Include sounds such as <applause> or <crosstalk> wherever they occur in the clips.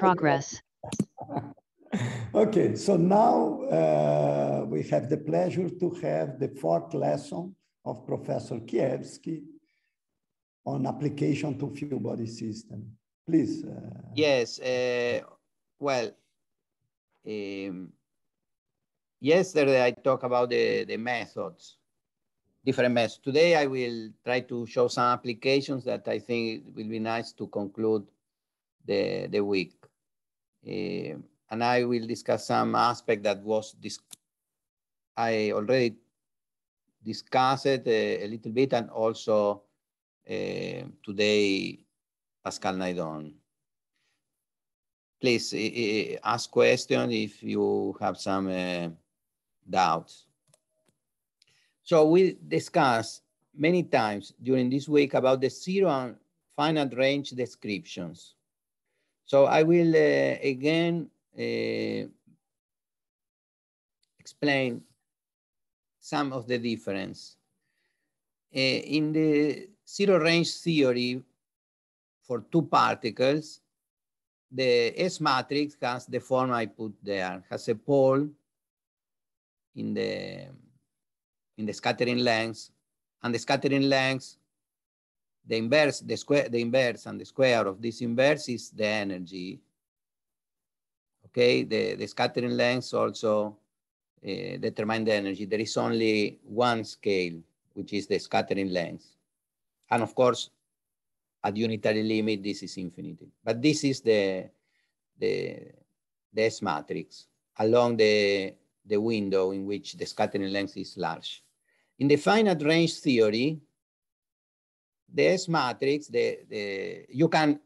progress. okay, so now uh, we have the pleasure to have the fourth lesson of Professor Kievsky on application to fluid body system. Please. Uh, yes, uh, well, um, yesterday I talked about the, the methods, different methods. Today I will try to show some applications that I think will be nice to conclude the, the week. Uh, and I will discuss some aspect that was I already discussed it uh, a, little bit and also uh, today Pascal Naidon. Please ask questions if you have some doubts. So we discussed many times during this week about the zero and finite range descriptions. So I will uh, again uh, explain some of the difference. Uh, in the zero range theory for two particles, the S matrix has the form I put there, has a pole in the, in the scattering length, and the scattering length the inverse, the square, the inverse and the square of this inverse is the energy. Okay, the, the scattering lengths also uh, determine the energy. There is only one scale, which is the scattering length. And of course, at unitary limit, this is infinity. But this is the, the, the S matrix along the, the window in which the scattering length is large. In the finite range theory, the S matrix, the, the, you can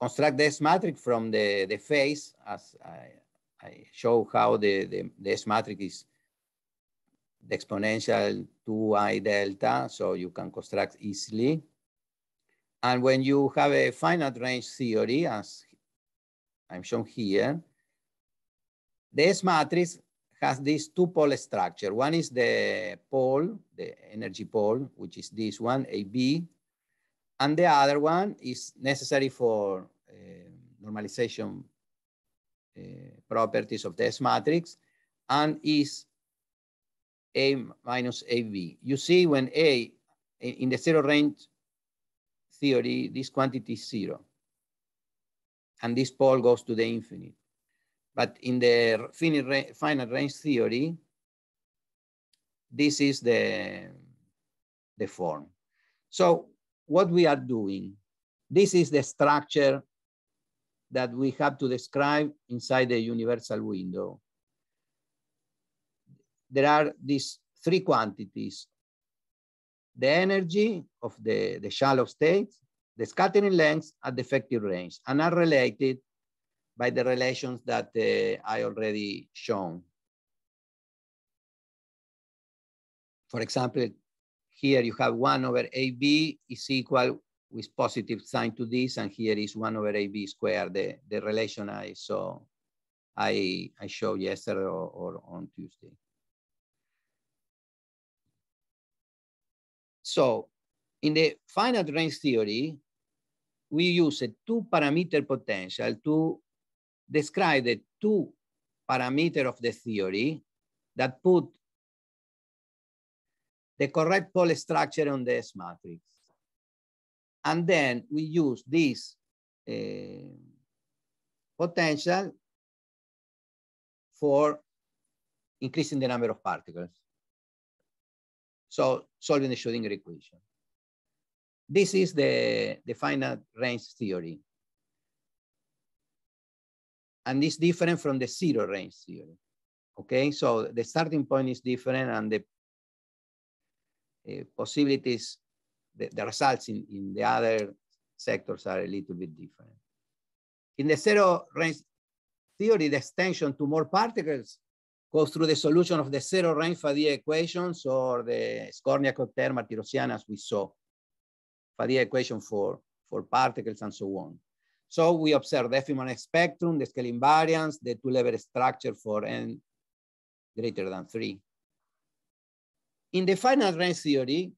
construct the S matrix from the, the face as I, I show how the, the, the S matrix is the exponential 2i delta, so you can construct easily. And when you have a finite range theory, as I'm shown here, this matrix has this two-pole structure. One is the pole, the energy pole, which is this one, AB, and the other one is necessary for uh, normalization uh, properties of the S matrix and is A minus AB. You see when A in the zero range theory, this quantity is zero. And this pole goes to the infinite. But in the finite, range theory, this is the, the form. So what we are doing. This is the structure that we have to describe inside the universal window. There are these three quantities, the energy of the, the shallow state, the scattering length at the effective range, and are related by the relations that uh, I already shown. For example, here you have 1 over AB is equal with positive sign to this, and here is 1 over AB squared, the, the relation I saw, I, I showed yesterday or, or on Tuesday. So in the finite range theory, we use a two parameter potential to describe the two parameter of the theory that put the correct pole structure on the S matrix. And then we use this uh, potential for increasing the number of particles. So solving the Schrodinger equation. This is the, the finite range theory. And it's different from the zero range theory. Okay, so the starting point is different and the Eh, possibilities, the, the results in, in the other sectors are a little bit different. In the zero range theory, the extension to more particles goes through the solution of the zero range Fadier equations or the Skorniakov term Martirosian as we saw, Fadier equation for, for particles and so on. So we observe the Feynman spectrum, the scale invariance, the two-level structure for n greater than three. In the final range theory,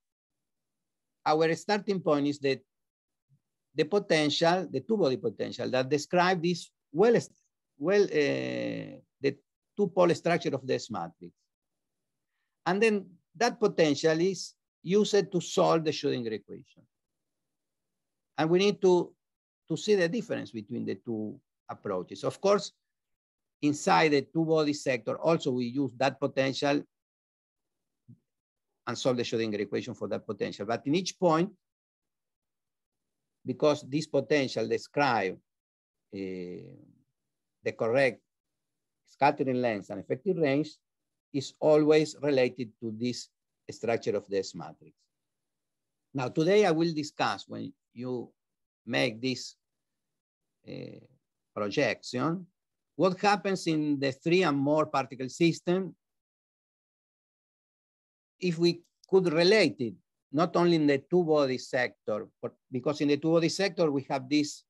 our starting point is that the potential, the two-body potential that describe this well, well uh, the two-pole structure of this matrix. And then that potential is used to solve the Schrodinger equation. And we need to, to see the difference between the two approaches. Of course, inside the two-body sector, also we use that potential and solve the Schrodinger equation for that potential. But in each point, because this potential describe uh, the correct scattering length and effective range is always related to this structure of this matrix. Now, today I will discuss when you make this uh, projection, what happens in the three and more particle system if we could relate it, not only in the two-body sector, but because in the two-body sector, we have this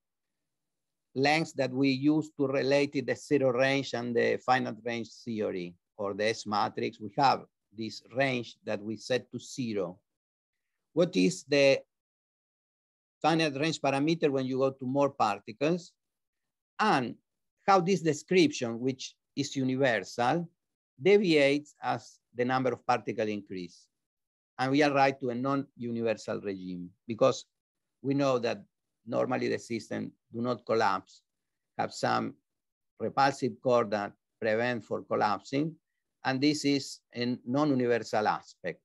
length that we use to relate it, the zero range and the finite range theory, or the S matrix, we have this range that we set to zero. What is the finite range parameter when you go to more particles? And how this description, which is universal, deviates as the number of particles increase. And we arrive to a non-universal regime because we know that normally the system do not collapse, have some repulsive core that prevent for collapsing. And this is a non-universal aspect.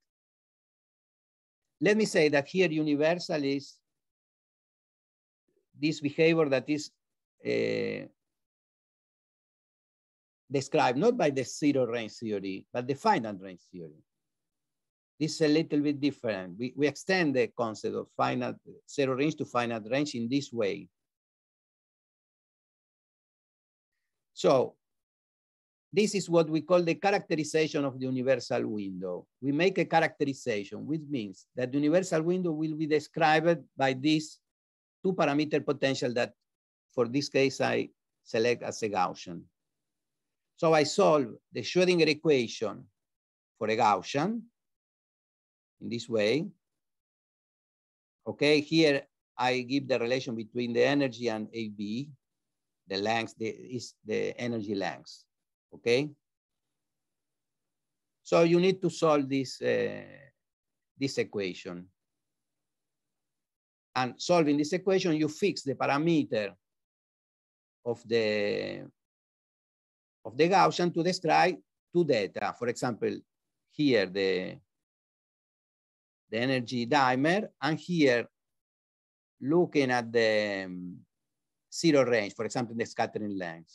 Let me say that here universal is this behavior that is uh, described not by the zero range theory, but the finite range theory. This is a little bit different. We, we extend the concept of finite zero range to finite range in this way. So this is what we call the characterization of the universal window. We make a characterization, which means that the universal window will be described by this two parameter potential that for this case I select as a Gaussian. So I solve the Schrodinger equation for a Gaussian in this way. Okay, here I give the relation between the energy and AB, the length the, is the energy length, okay? So you need to solve this, uh, this equation. And solving this equation, you fix the parameter of the of the Gaussian to describe two data. For example, here the, the energy dimer, and here looking at the um, zero range, for example, the scattering length.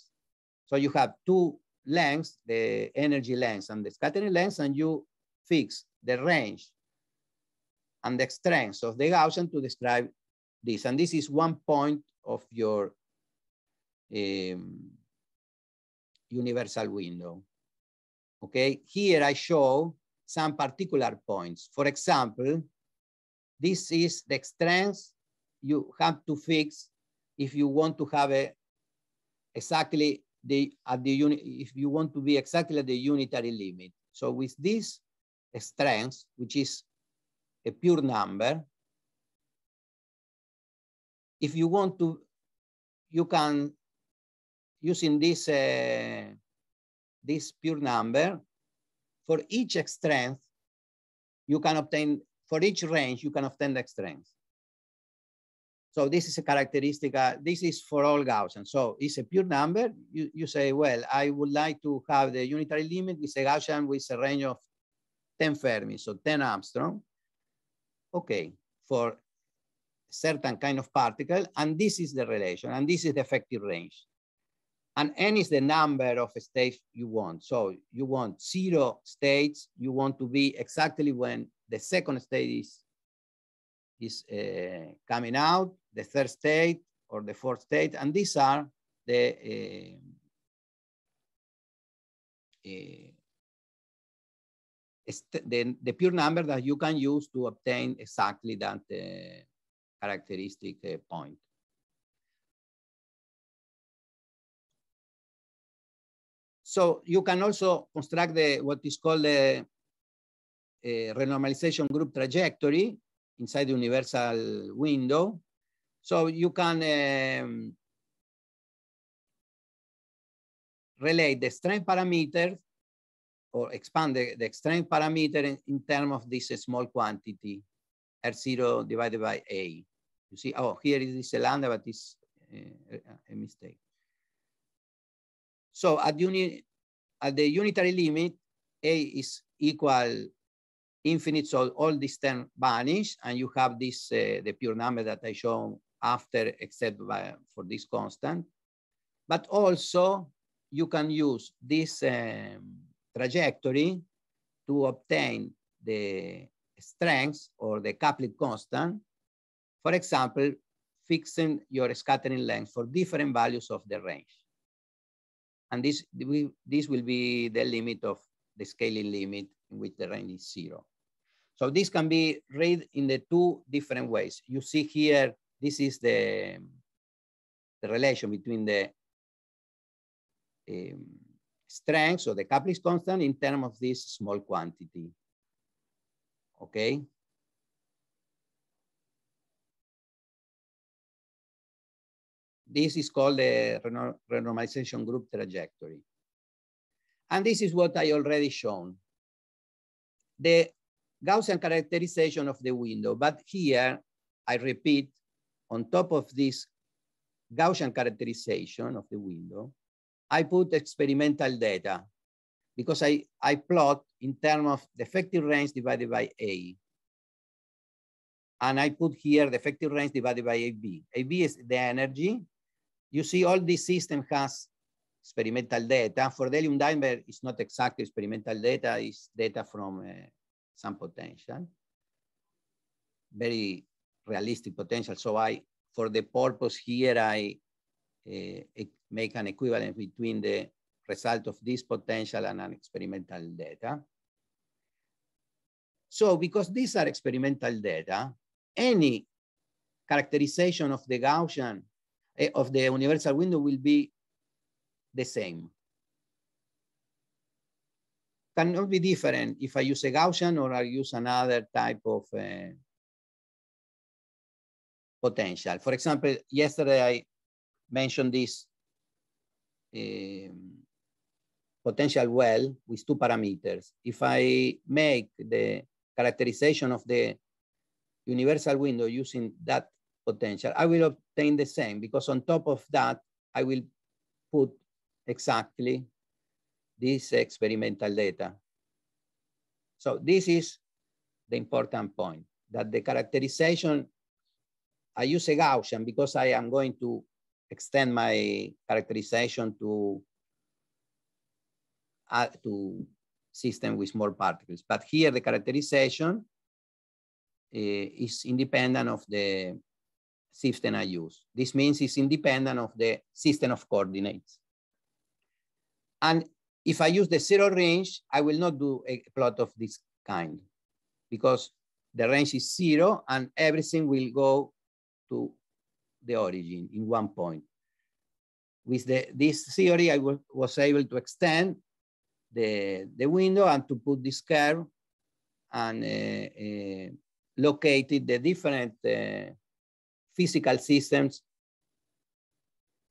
So you have two lengths, the energy length and the scattering length, and you fix the range and the strength of the Gaussian to describe this. And this is one point of your um, universal window. Okay, here I show some particular points. For example, this is the strength you have to fix if you want to have a exactly the at the unit if you want to be exactly at the unitary limit. So with this strength, which is a pure number, if you want to, you can using this, uh, this pure number, for each strength, you can obtain, for each range, you can obtain the strength. So this is a characteristic, uh, this is for all Gaussian. So it's a pure number. You, you say, well, I would like to have the unitary limit with a Gaussian with a range of 10 Fermi, so 10 Armstrong. Okay, for certain kind of particle, and this is the relation, and this is the effective range and n is the number of states you want. So you want zero states, you want to be exactly when the second state is, is uh, coming out, the third state or the fourth state, and these are the uh, uh, the, the, pure number that you can use to obtain exactly that uh, characteristic uh, point. So you can also construct the what is called the eh, renormalization group trajectory inside the universal window. So you can um, relate the strength parameter or expand the, the strength parameter in, in terms of this small quantity, R0 divided by A. You see, oh, here is this lambda, but it's uh, a mistake. So at, uni, at the unitary limit, A is equal infinite, so all these terms vanish, and you have this, uh, the pure number that I shown after, except by, for this constant. But also, you can use this um, trajectory to obtain the strength or the coupling constant. For example, fixing your scattering length for different values of the range. And this, this will be the limit of the scaling limit in which the range is zero. So this can be read in the two different ways. You see here, this is the, the relation between the um, strength, so the Kaplis constant in terms of this small quantity, okay? This is called the renormalization group trajectory. And this is what I already shown. The Gaussian characterization of the window, but here, I repeat, on top of this Gaussian characterization of the window, I put experimental data because I, I plot in terms of the effective range divided by A. And I put here the effective range divided by AB. AB is the energy you see, all this system has experimental data. For delium dimer, it's not exactly experimental data, it's data from uh, some potential, very realistic potential. So I, for the purpose here, I uh, make an equivalent between the result of this potential and an experimental data. So because these are experimental data, any characterization of the Gaussian Eh, of the universal window will be the same. Cannot be different if I use a Gaussian or I use another type of uh, potential. For example, yesterday I mentioned this um, potential well with two parameters. If I make the characterization of the universal window using that potential, I will obtain the same because on top of that, I will put exactly this experimental data. So this is the important point that the characterization, I use a Gaussian because I am going to extend my characterization to, uh, to system with small particles. But here the characterization uh, is independent of the system I use. This means it's independent of the system of coordinates. And if I use the zero range, I will not do a plot of this kind because the range is zero and everything will go to the origin in one point. With the, this theory, I was able to extend the, the window and to put this curve and uh, uh, located the different uh, physical systems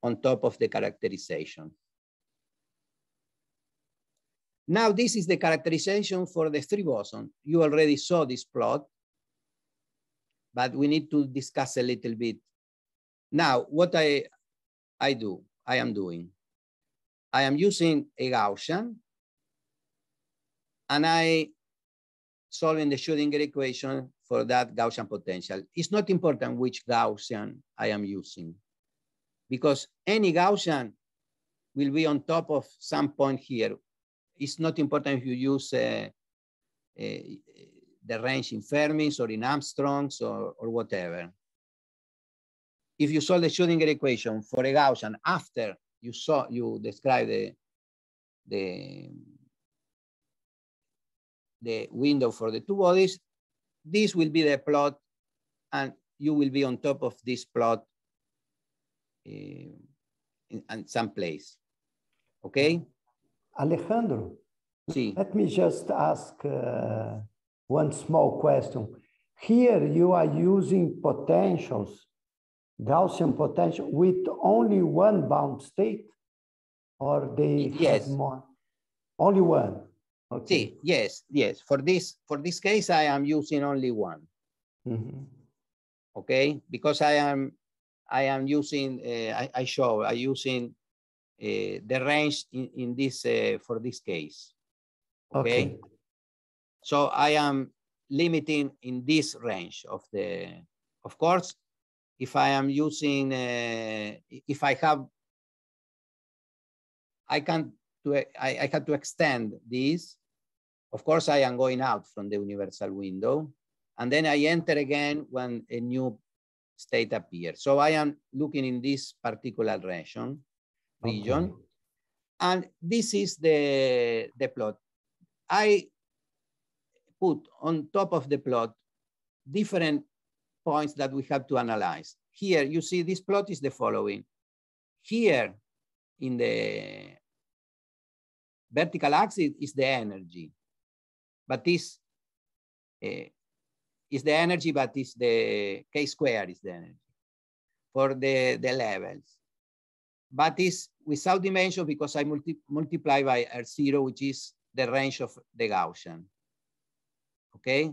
on top of the characterization. Now, this is the characterization for the three boson. You already saw this plot, but we need to discuss a little bit. Now, what I, I do, I am doing, I am using a Gaussian, and I solving the Schrodinger equation for that Gaussian potential. It's not important which Gaussian I am using because any Gaussian will be on top of some point here. It's not important if you use uh, uh, the range in Fermi's or in Armstrong's or, or whatever. If you solve the Schrodinger equation for a Gaussian after you saw you describe the the the window for the two bodies, this will be the plot and you will be on top of this plot uh, in, in some place. Okay? Alejandro, sí. let me just ask uh, one small question. Here you are using potentials, Gaussian potential, with only one bound state, or they yes. have more? Only one. Okay. See, yes, yes. For this, for this case, I am using only one. Mm -hmm. Okay, because I am, I am using, uh, I, I, show, I using uh, the range in, in this uh, for this case. Okay? okay. So I am limiting in this range of the. Of course, if I am using, if I have, I can to I, I have to extend this of course, I am going out from the universal window, and then I enter again when a new state appears. So I am looking in this particular region, region, okay. and this is the, the plot. I put on top of the plot different points that we have to analyze. Here, you see this plot is the following. Here in the vertical axis is the energy. But this uh, eh, is the energy, but is the k square is the energy for the, the levels. But this without dimension because I multi multiply by R0, which is the range of the Gaussian. Okay?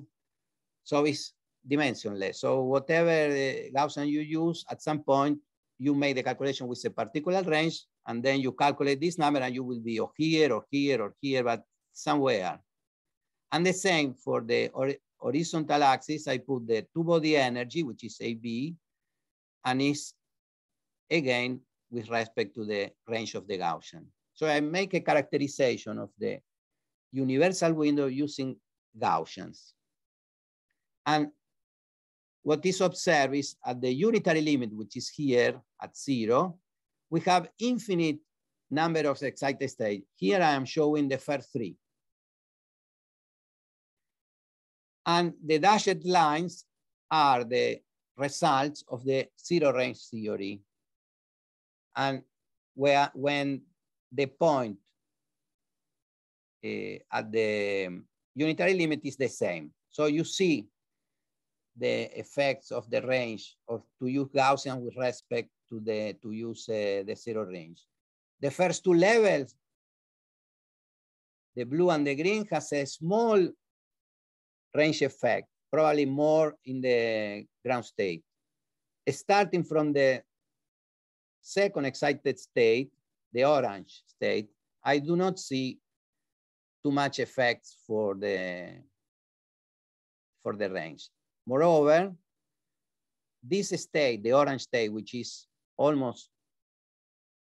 So it's dimensionless. So whatever eh, Gaussian you use, at some point, you make the calculation with a particular range, and then you calculate this number, and you will be or oh, here, or oh, here, or oh, here, but somewhere. And the same for the horizontal axis, I put the two body energy, which is AB, and is again with respect to the range of the Gaussian. So I make a characterization of the universal window using Gaussians. And what is observed is at the unitary limit, which is here at zero, we have infinite number of excited states. Here I am showing the first three. And the dashed lines are the results of the zero range theory. And where when the point uh, at the unitary limit is the same. So you see the effects of the range of to use Gaussian with respect to the to use uh, the zero range. The first two levels, the blue and the green, has a small range effect, probably more in the ground state. Starting from the second excited state, the orange state, I do not see too much effects for the, for the range. Moreover, this state, the orange state, which is almost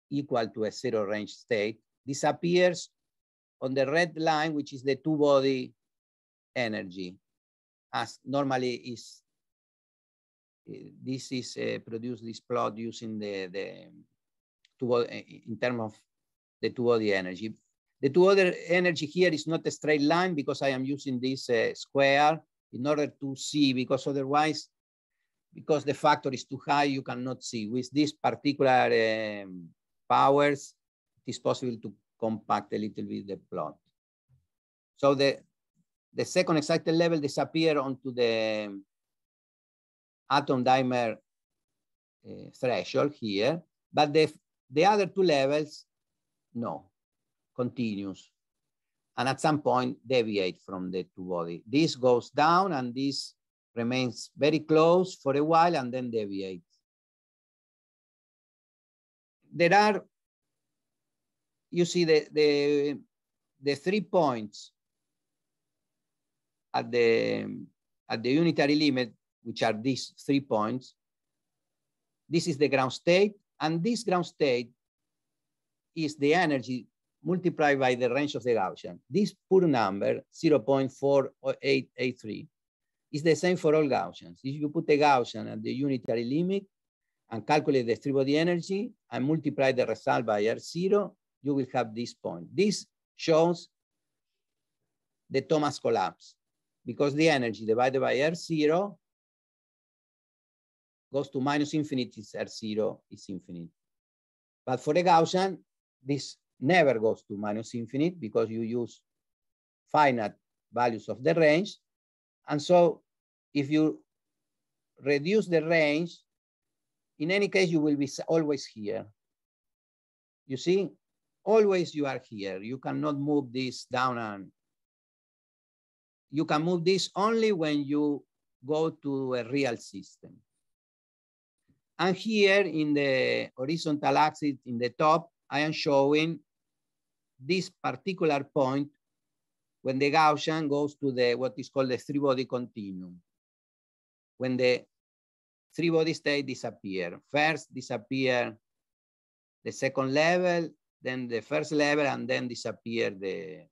equal to a zero range state, disappears on the red line, which is the two-body energy as normally is eh, this is uh, eh, produced this plot using the the two eh, in terms of the two other energy the two other energy here is not a straight line because i am using this uh, square in order to see because otherwise because the factor is too high you cannot see with this particular um, powers it is possible to compact a little bit the plot so the the second excited level disappear onto the atom dimer uh, threshold here, but the, the other two levels, no, continues. And at some point deviate from the two body. This goes down and this remains very close for a while and then deviates. There are, you see the, the, the three points at the, at the unitary limit, which are these three points, this is the ground state, and this ground state is the energy multiplied by the range of the Gaussian. This pure number, 0.4883, is the same for all Gaussians. If you put the Gaussian at the unitary limit and calculate the 3 body energy and multiply the result by R0, you will have this point. This shows the Thomas collapse because the energy divided by R0 goes to minus infinity, R0 is infinite. But for the Gaussian, this never goes to minus infinite because you use finite values of the range. And so if you reduce the range, in any case, you will be always here. You see, always you are here. You cannot move this down and you can move this only when you go to a real system. And here in the horizontal axis in the top, I am showing this particular point when the Gaussian goes to the what is called the three-body continuum. When the three-body state disappear. First disappear the second level, then the first level, and then disappear the,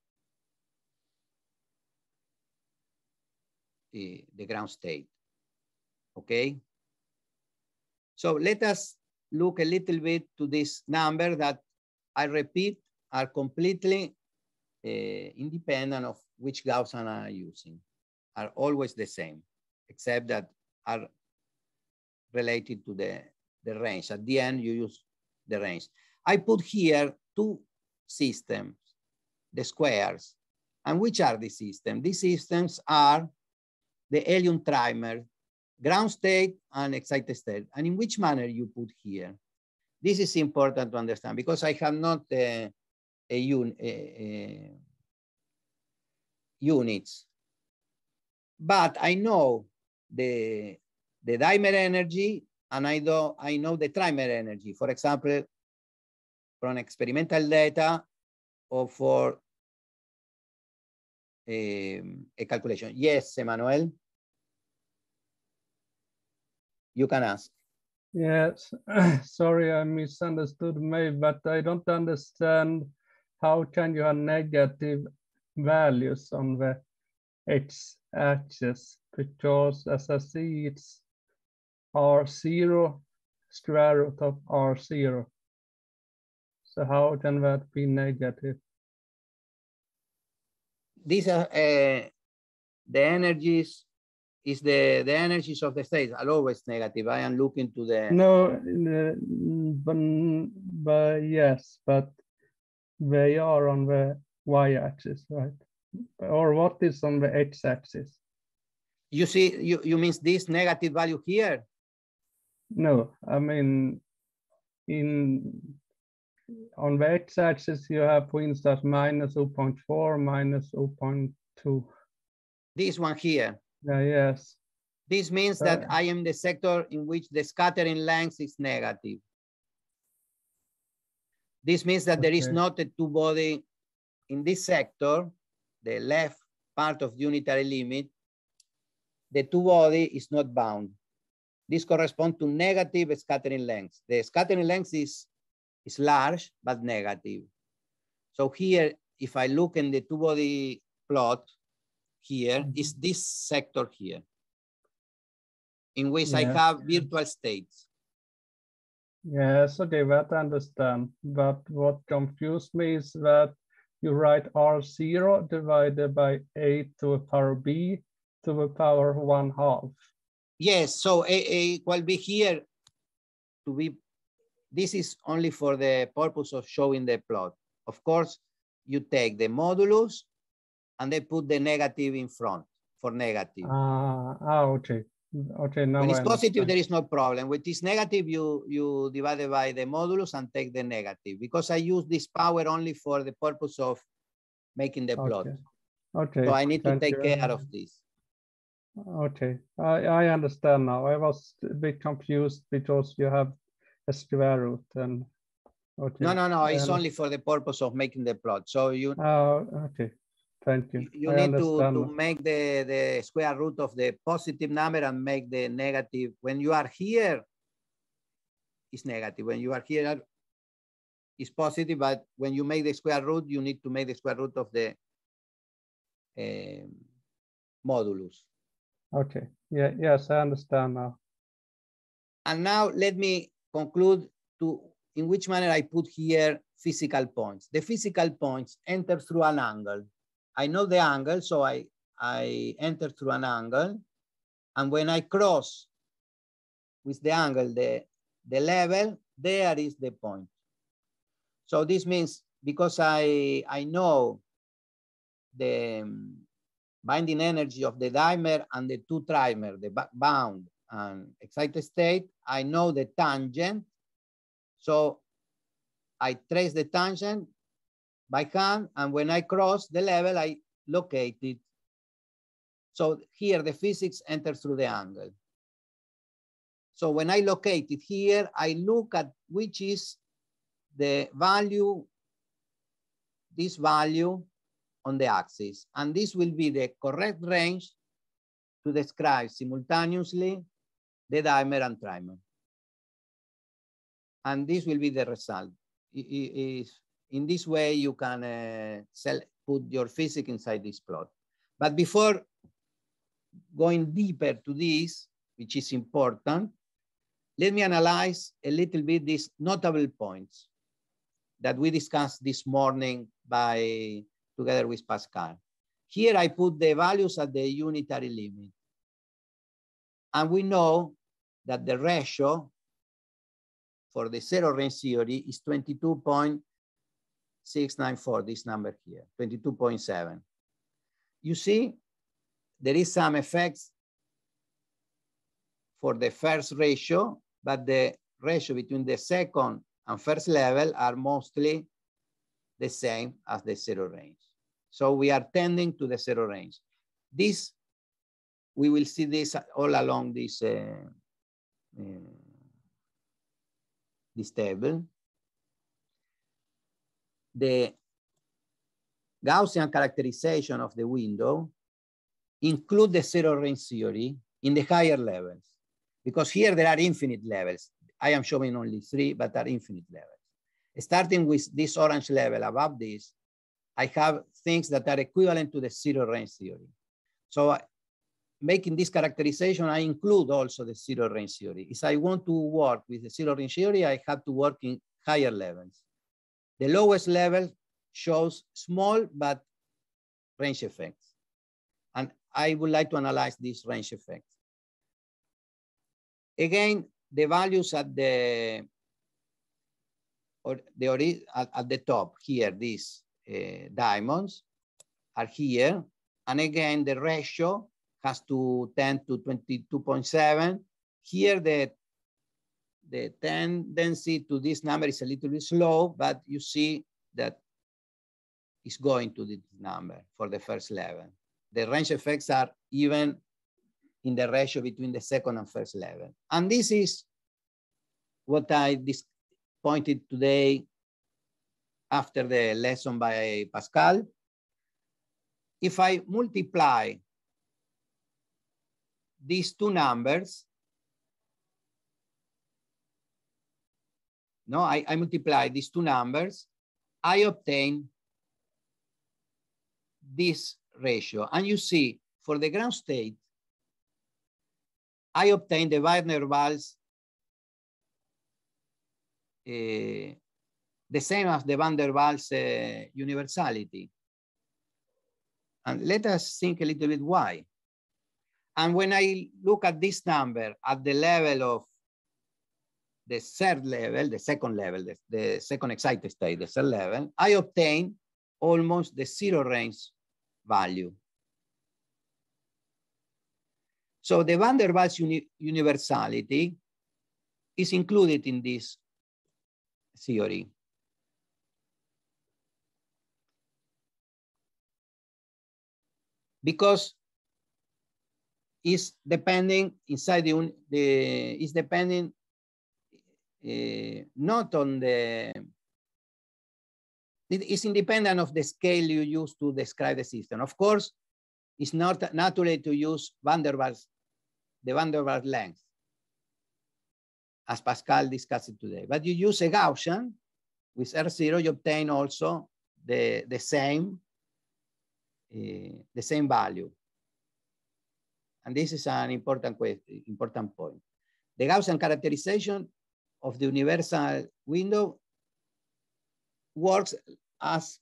the, eh, the ground state. Okay? So let us look a little bit to this number that I repeat are completely uh, independent of which Gaussian I'm using, are always the same, except that are related to the, the range. At the end, you use the range. I put here two systems, the squares. And which are the systems? These systems are the helium trimer, ground state and excited state, and in which manner you put here. This is important to understand because I have not uh, a un uh, units, but I know the, the dimer energy and I, do, I know the trimer energy. For example, from experimental data or for a eh, calculation. Yes, Emmanuel. You can ask. Yes, <clears throat> sorry, I misunderstood May, but I don't understand how can you have negative values on the x-axis because as I see it's r0 square root of r0. So how can that be negative? these are uh, the energies is the the energies of the states are always negative. I am looking to the no, uh, but, but yes, but they are on the y-axis, right? Or what is on the x-axis? You see, you you means this negative value here? No, I mean in on the x-axis you have points that minus 0.4 minus 0.2 this one here Yeah, yes this means uh, that i am the sector in which the scattering length is negative this means that okay. there is not a two body in this sector the left part of the unitary limit the two body is not bound this corresponds to negative scattering length the scattering length is is large but negative. So here, if I look in the two-body plot here, mm-hmm. is this sector here, in which yeah. I have virtual states. Yes, okay, that I understand. But what confused me is that you write R0 divided by A to the power B to the power one half. Yes, so A, A equal B here, to be this is only for the purpose of showing the plot. Of course, you take the modulus and they put the negative in front for negative. Ah, uh, okay. Okay, now when it's I positive, understand. there is no problem. When it's negative, you, you divide it by the modulus and take the negative because I use this power only for the purpose of making the okay. plot. Okay. So I need Thank to take you. care of this. Okay, I, I understand now. I was a bit confused because you have root and Okay. No, no, no. It's and, only for the purpose of making the plot. So you. Oh, okay. Thank you. You I need to, to make the, the square root of the positive number and make the negative. When you are here, it's negative. When you are here, it's positive. But when you make the square root, you need to make the square root of the um, modulus. Okay. Yeah. Yes, I understand now. And now let me conclude to in which manner I put here physical points. The physical points enter through an angle. I know the angle, so I, I enter through an angle. And when I cross with the angle, the, the level, there is the point. So this means because I, I know the um, binding energy of the dimer and the two trimer, the bound, and excited state. I know the tangent. So I trace the tangent by hand. And when I cross the level, I locate it. So here the physics enters through the angle. So when I locate it here, I look at which is the value, this value on the axis. And this will be the correct range to describe simultaneously the dimer and trimer. And this will be the result. in this way, you can uh, put your physics inside this plot. But before going deeper to this, which is important, let me analyze a little bit these notable points that we discussed this morning by together with Pascal. Here I put the values at the unitary limit. And we know that the ratio for the zero range theory is 22.694, this number here, 22.7. You see, there is some effects for the first ratio, but the ratio between the second and first level are mostly the same as the zero range. So we are tending to the zero range. This, we will see this all along this uh, this eh, table. The Gaussian characterization of the window include the zero range theory in the higher levels, because here there are infinite levels. I am showing only three, but are infinite levels. Starting with this orange level above this, I have things that are equivalent to the zero range theory. So making this characterization, I include also the zero range theory. If I want to work with the zero range theory, I have to work in higher levels. The lowest level shows small but range effects. And I would like to analyze these range effects. Again, the values at the or the at, at the top here, these uh, diamonds are here. And again, the ratio has to 10 to 22.7. Here the, the tendency to this number is a little bit slow, but you see that it's going to this number for the first level. The range effects are even in the ratio between the second and first level. And this is what I pointed today after the lesson by Pascal. If I multiply these two numbers, no, I, I multiply these two numbers, I obtain this ratio. And you see, for the ground state, I obtain the wagner valves, uh, eh, the same as the van der Waals uh, universality. And let us think a little bit why. And when I look at this number at the level of the third level, the second level, the, the second excited state, the third level, I obtain almost the zero range value. So the van der Waals uni universality is included in this theory. Because is depending inside the, the is depending uh, not on the it is independent of the scale you use to describe the system. Of course, it's not natural to use van der Waals, the van der Waals length, as Pascal discussed today. But you use a Gaussian with R0, you obtain also the, the same uh, the same value. And this is an important, question, important point. The Gaussian characterization of the universal window works as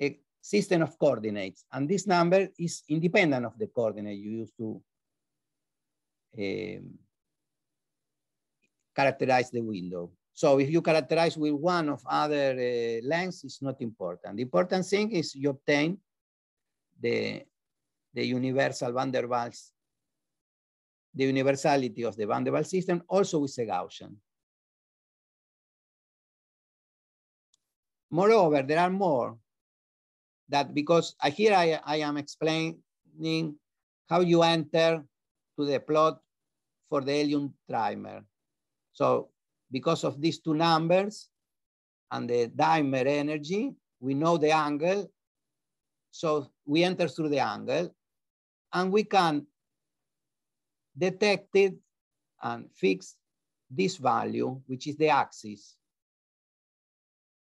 a system of coordinates. And this number is independent of the coordinate you use to um, characterize the window. So if you characterize with one of other uh, eh, lengths, it's not important. The important thing is you obtain the, the universal van der Waals the universality of the Van der Waals system also with a Gaussian. Moreover, there are more that because here I, I am explaining how you enter to the plot for the Helium trimer. So because of these two numbers and the dimer energy, we know the angle. So we enter through the angle and we can detected and fixed this value, which is the axis.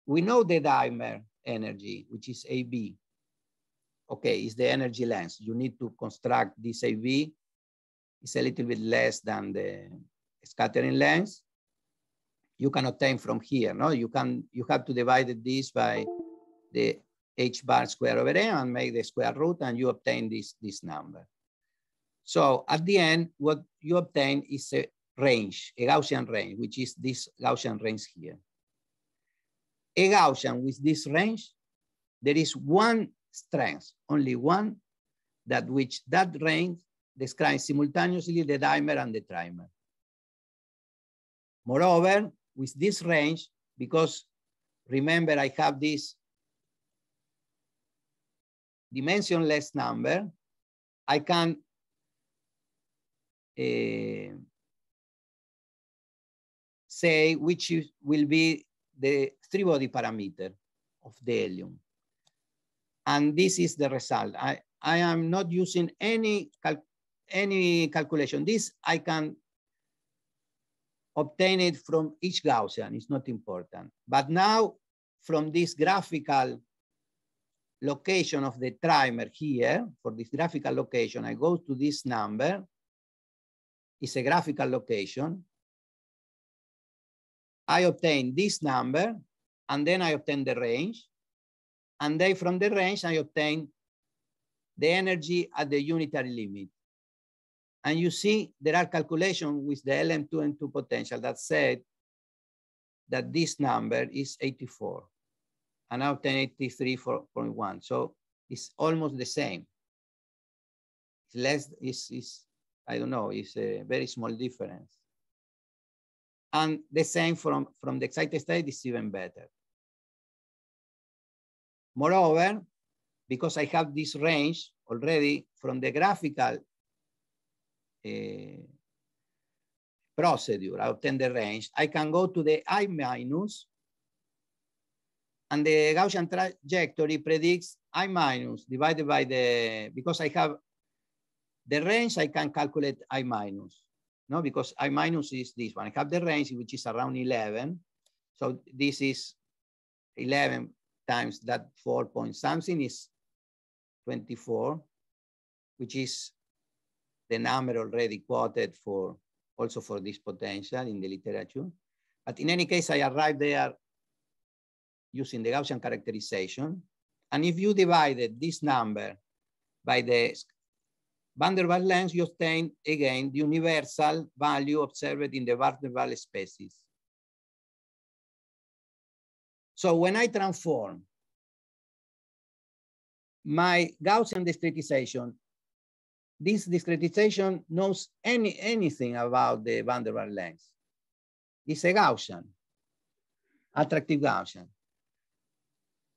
We know the dimer energy, which is AB. Okay, it's the energy length. You need to construct this AB. It's a little bit less than the scattering length. You can obtain from here, no? You can, you have to divide this by the h bar square over n and make the square root and you obtain this, this number. So at the end, what you obtain is a range, a Gaussian range, which is this Gaussian range here. A Gaussian with this range, there is one strength, only one, that which that range describes simultaneously the dimer and the trimer. Moreover, with this range, because remember I have this dimensionless number, I can uh, say which is, will be the three body parameter of the helium. And this is the result. I, I am not using any, cal any calculation. This I can obtain it from each Gaussian, it's not important. But now from this graphical location of the trimer here, for this graphical location, I go to this number is a graphical location. I obtain this number, and then I obtain the range. And then from the range, I obtain the energy at the unitary limit. And you see there are calculations with the LM2 and 2 potential that said that this number is 84 and I obtain 83.1. So it's almost the same. It's less, it's, it's I don't know, it's a very small difference. And the same from, from the excited state is even better. Moreover, because I have this range already from the graphical uh, procedure, I obtain the range, I can go to the I minus and the Gaussian trajectory predicts I minus divided by the, because I have the range I can calculate I minus, no? Because I minus is this one. I have the range, which is around 11. So this is 11 times that four point something is 24, which is the number already quoted for also for this potential in the literature. But in any case, I arrived there using the Gaussian characterization. And if you divided this number by the Van der Waals lens, you obtain again the universal value observed in the Van der species. So when I transform my Gaussian discretization, this discretization knows any, anything about the Van der lens. It's a Gaussian, attractive Gaussian.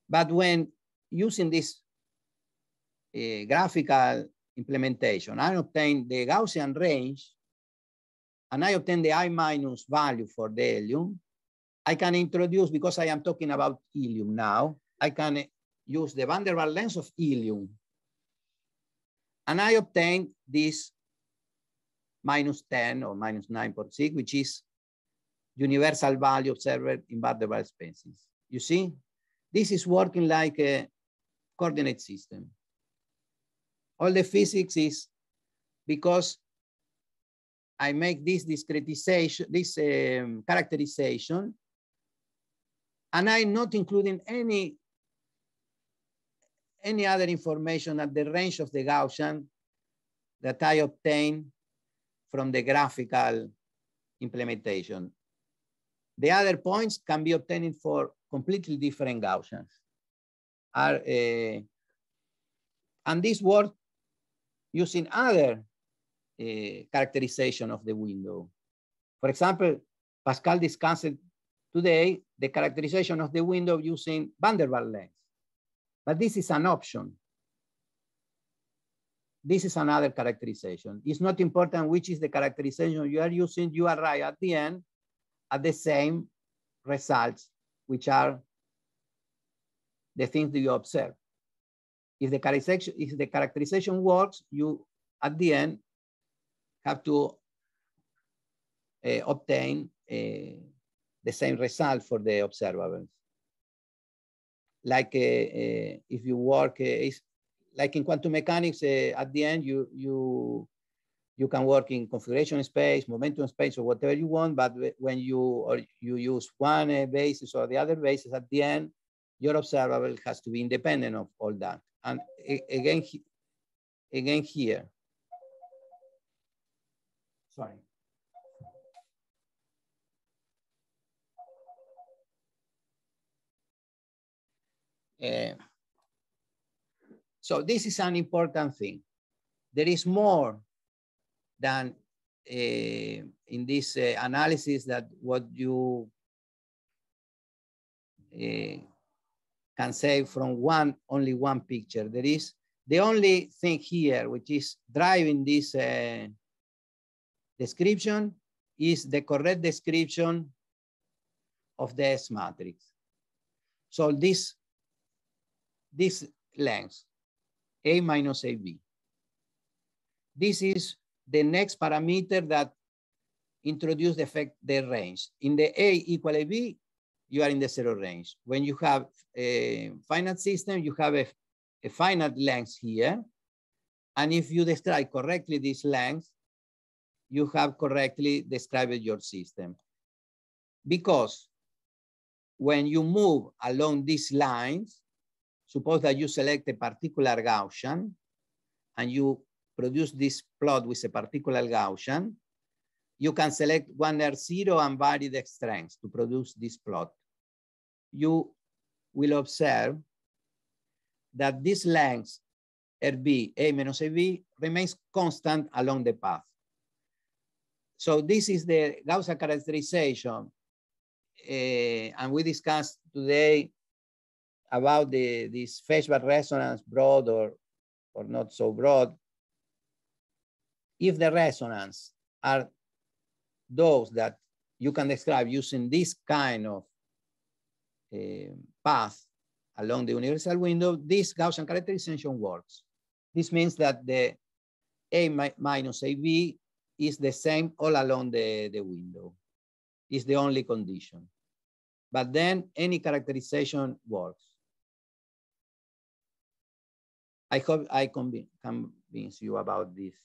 But when using this uh, graphical implementation. I obtain the Gaussian range and I obtain the I minus value for the helium. I can introduce, because I am talking about helium now, I can uh, use the van der Waals lens of helium. And I obtain this minus 10 or minus 9.6, which is universal value observed in van der Waals spaces. You see, this is working like a coordinate system. All the physics is because I make this discretization, this um, characterization, and I'm not including any, any other information at the range of the Gaussian that I obtain from the graphical implementation. The other points can be obtained for completely different Gaussians. Are, uh, and this work using other uh, characterization of the window. For example, Pascal discussed today the characterization of the window using van der lens. But this is an option. This is another characterization. It's not important which is the characterization you are using. You arrive at the end at the same results, which are the things that you observe if the characterization, if the characterization works, you at the end have to uh, obtain uh, the same result for the observables. Like uh, uh, if you work, uh, like in quantum mechanics, uh, at the end you you you can work in configuration space, momentum space, or whatever you want. But when you or you use one basis or the other basis, at the end your observable has to be independent of all that and again, again here. Sorry. Uh, so this is an important thing. There is more than uh, in this uh, analysis that what you can say from one, only one picture. There is the only thing here, which is driving this uh, description is the correct description of the S matrix. So this, this length, A minus AB. This is the next parameter that introduce the effect, the range. In the A equal AB, you are in the zero range. When you have a finite system, you have a, a finite length here. And if you describe correctly this length, you have correctly described your system. Because when you move along these lines, suppose that you select a particular Gaussian and you produce this plot with a particular Gaussian, you can select one R0 and vary the strengths to produce this plot you will observe that this length RB, A minus AB, remains constant along the path. So this is the Gaussian characterization. Uh, and we discussed today about the, this Feshbach resonance, broad or, or not so broad. If the resonance are those that you can describe using this kind of Eh, path along the universal window, this Gaussian characterization works. This means that the A minus AB is the same all along the, the window. Is the only condition. But then any characterization works. I hope I conv convince you about this.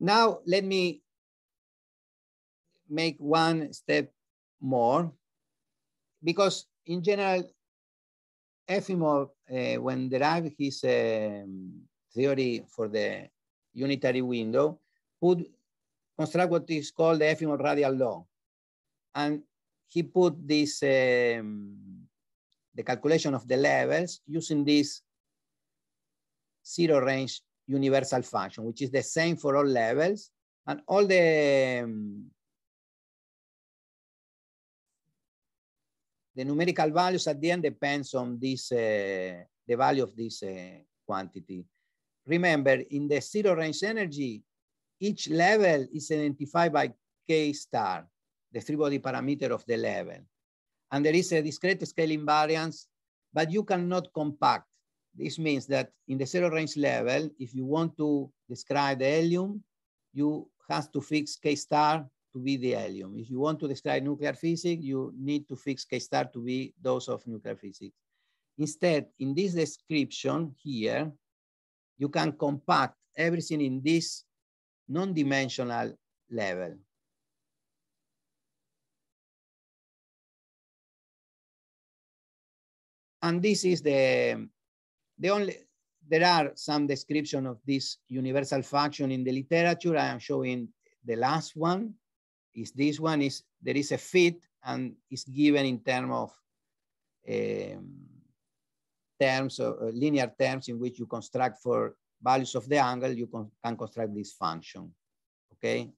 Now let me make one step more because in general, Efimov, uh, when derived his um, theory for the unitary window, would construct what is called the Efimov radial law. And he put this, um, the calculation of the levels using this zero range universal function, which is the same for all levels. And all the um, the numerical values at the end depends on this, uh, the value of this uh, quantity. Remember, in the zero range energy, each level is identified by K star, the three-body parameter of the level. And there is a discrete scale invariance, but you cannot compact. This means that in the zero range level, if you want to describe the helium, you have to fix K star to be the helium. If you want to describe nuclear physics, you need to fix K-star to be those of nuclear physics. Instead, in this description here, you can compact everything in this non-dimensional level. And this is the, the only, there are some description of this universal function in the literature. I am showing the last one is this one is there is a fit and is given in terms of um, terms of uh, linear terms in which you construct for values of the angle, you con can construct this function, okay?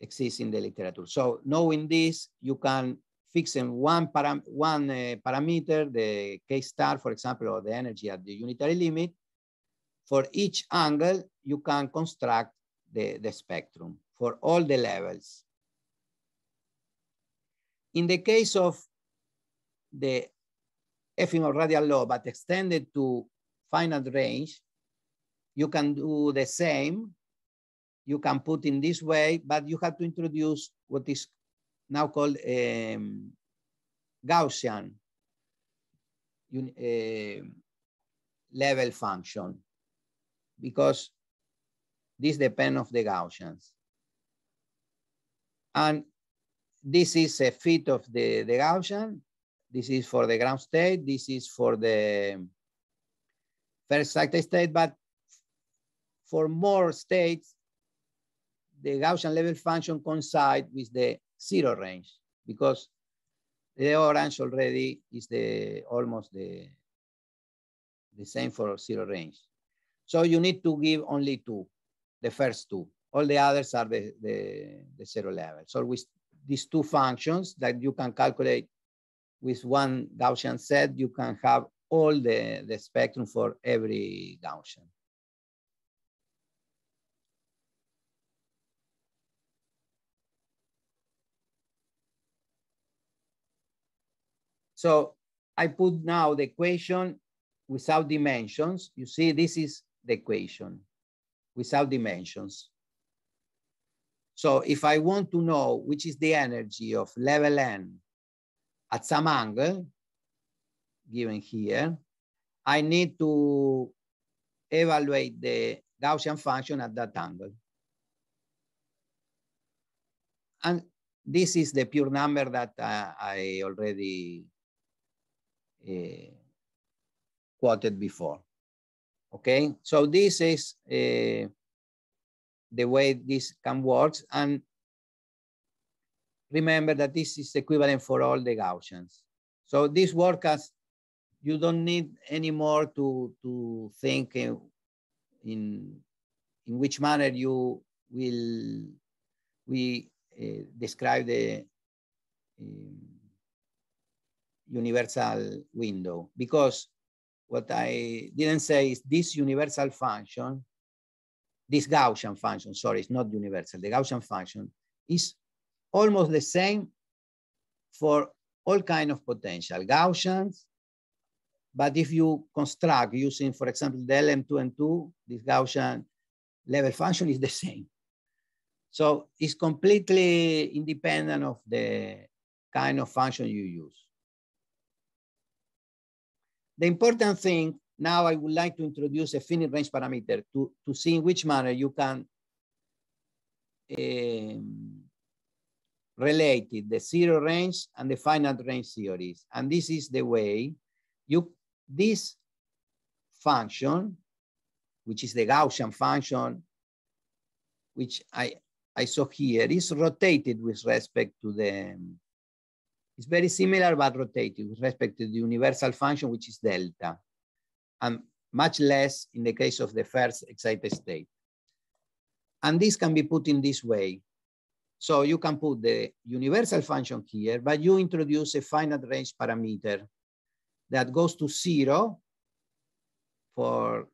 Exists in the literature. So knowing this, you can fix in one, param one uh, parameter, the K-star, for example, or the energy at the unitary limit. For each angle, you can construct the, the spectrum for all the levels. In the case of the ephemeral radial law, but extended to finite range, you can do the same. You can put in this way, but you have to introduce what is now called um, Gaussian uh, level function because this depends of the Gaussians. And this is a fit of the, the Gaussian. This is for the ground state. This is for the first excited state, but for more states, the Gaussian level function coincide with the zero range because the orange already is the almost the, the same for zero range. So you need to give only two, the first two. All the others are the, the, the zero level. So with these two functions that you can calculate with one Gaussian set, you can have all the, the spectrum for every Gaussian. So I put now the equation without dimensions. You see, this is the equation without dimensions. So if I want to know which is the energy of level n at some angle, given here, I need to evaluate the Gaussian function at that angle. And this is the pure number that uh, I already uh, quoted before. Okay, so this is uh, the way this can work. And remember that this is equivalent for all the Gaussians. So this work has, you don't need anymore to, to think in, in, in which manner you will we uh, describe the um, universal window because what I didn't say is this universal function this Gaussian function, sorry, it's not universal, the Gaussian function is almost the same for all kind of potential Gaussians. But if you construct using, for example, the LM2 and 2, this Gaussian level function is the same. So it's completely independent of the kind of function you use. The important thing now I would like to introduce a finite range parameter to, to see in which manner you can um, relate it, the zero range and the finite range theories. And this is the way you, this function, which is the Gaussian function, which I, I saw here, is rotated with respect to the, it's very similar but rotated with respect to the universal function, which is delta and much less in the case of the first excited state. And this can be put in this way. So you can put the universal function here, but you introduce a finite range parameter that goes to zero for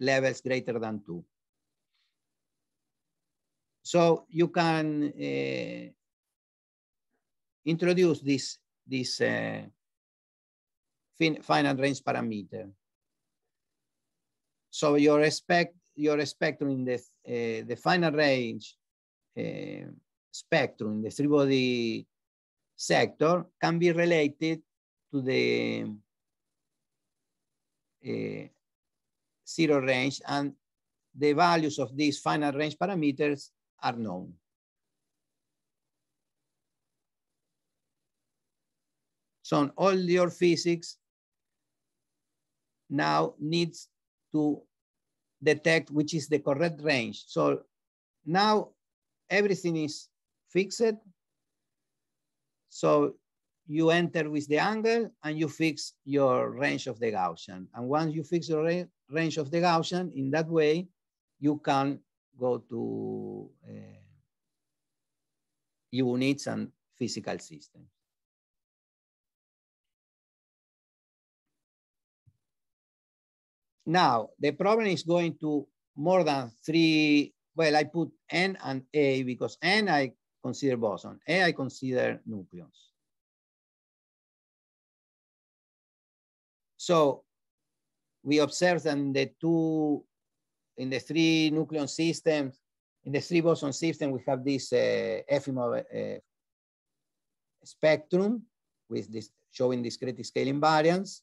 levels greater than two. So you can uh, introduce this, this uh, fin finite range parameter. So your respect, your spectrum in the uh, the final range uh, spectrum in the three body sector can be related to the uh, zero range and the values of these final range parameters are known. So all your physics now needs to detect which is the correct range. So now everything is fixed. So you enter with the angle and you fix your range of the Gaussian. And once you fix your ra range of the Gaussian, in that way, you can go to uh, units and physical systems. Now, the problem is going to more than three, well, I put N and A because N I consider boson, A I consider nucleons. So we observe that in the two, in the three nucleon systems, in the three boson system, we have this uh, uh, spectrum with this showing discrete scale invariance.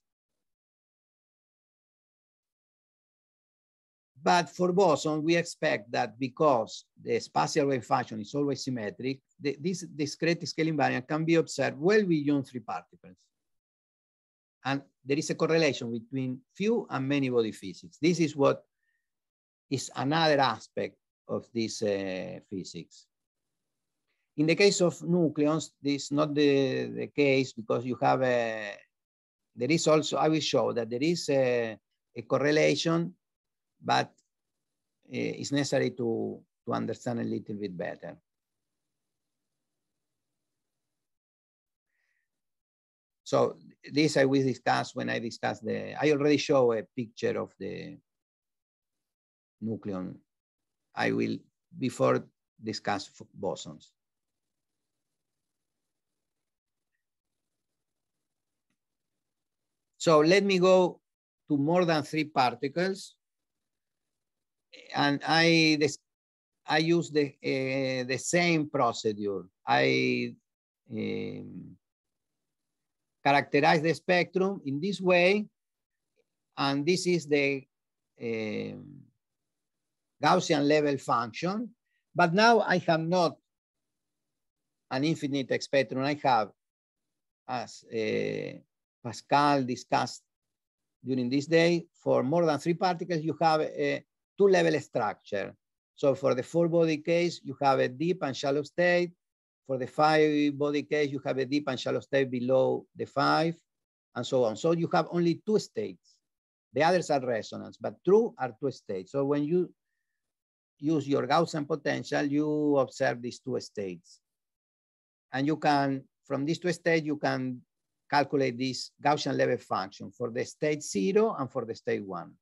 But for boson, we expect that because the spatial wave function is always symmetric, the, this discrete scaling invariant can be observed well beyond three particles. And there is a correlation between few and many body physics. This is what is another aspect of this uh, physics. In the case of nucleons, this is not the, the case because you have a, there is also, I will show that there is a, a correlation but eh, it's necessary to, to understand a little bit better. So this I will discuss when I discuss the, I already show a picture of the nucleon. I will, before discuss bosons. So let me go to more than three particles and I I use the uh, the same procedure. I um, characterize the spectrum in this way, and this is the um, Gaussian level function. But now I have not an infinite spectrum. I have, as uh, Pascal discussed during this day, for more than three particles, you have a eh, two-level structure. So for the four-body case, you have a deep and shallow state. For the five-body case, you have a deep and shallow state below the five, and so on. So you have only two states. The others are resonance, but true are two states. So when you use your Gaussian potential, you observe these two states. And you can, from these two states, you can calculate this Gaussian level function for the state zero and for the state one.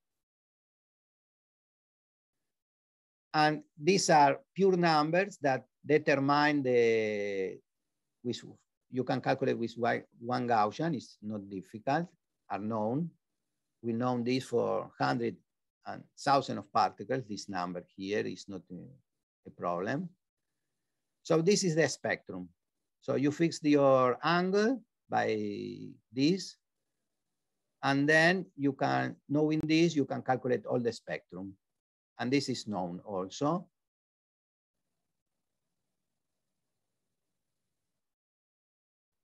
And these are pure numbers that determine the, which you can calculate with one Gaussian, it's not difficult, are known. We know this for hundred and thousand of particles. This number here is not a problem. So this is the spectrum. So you fix your angle by this, and then you can, knowing this, you can calculate all the spectrum and this is known also.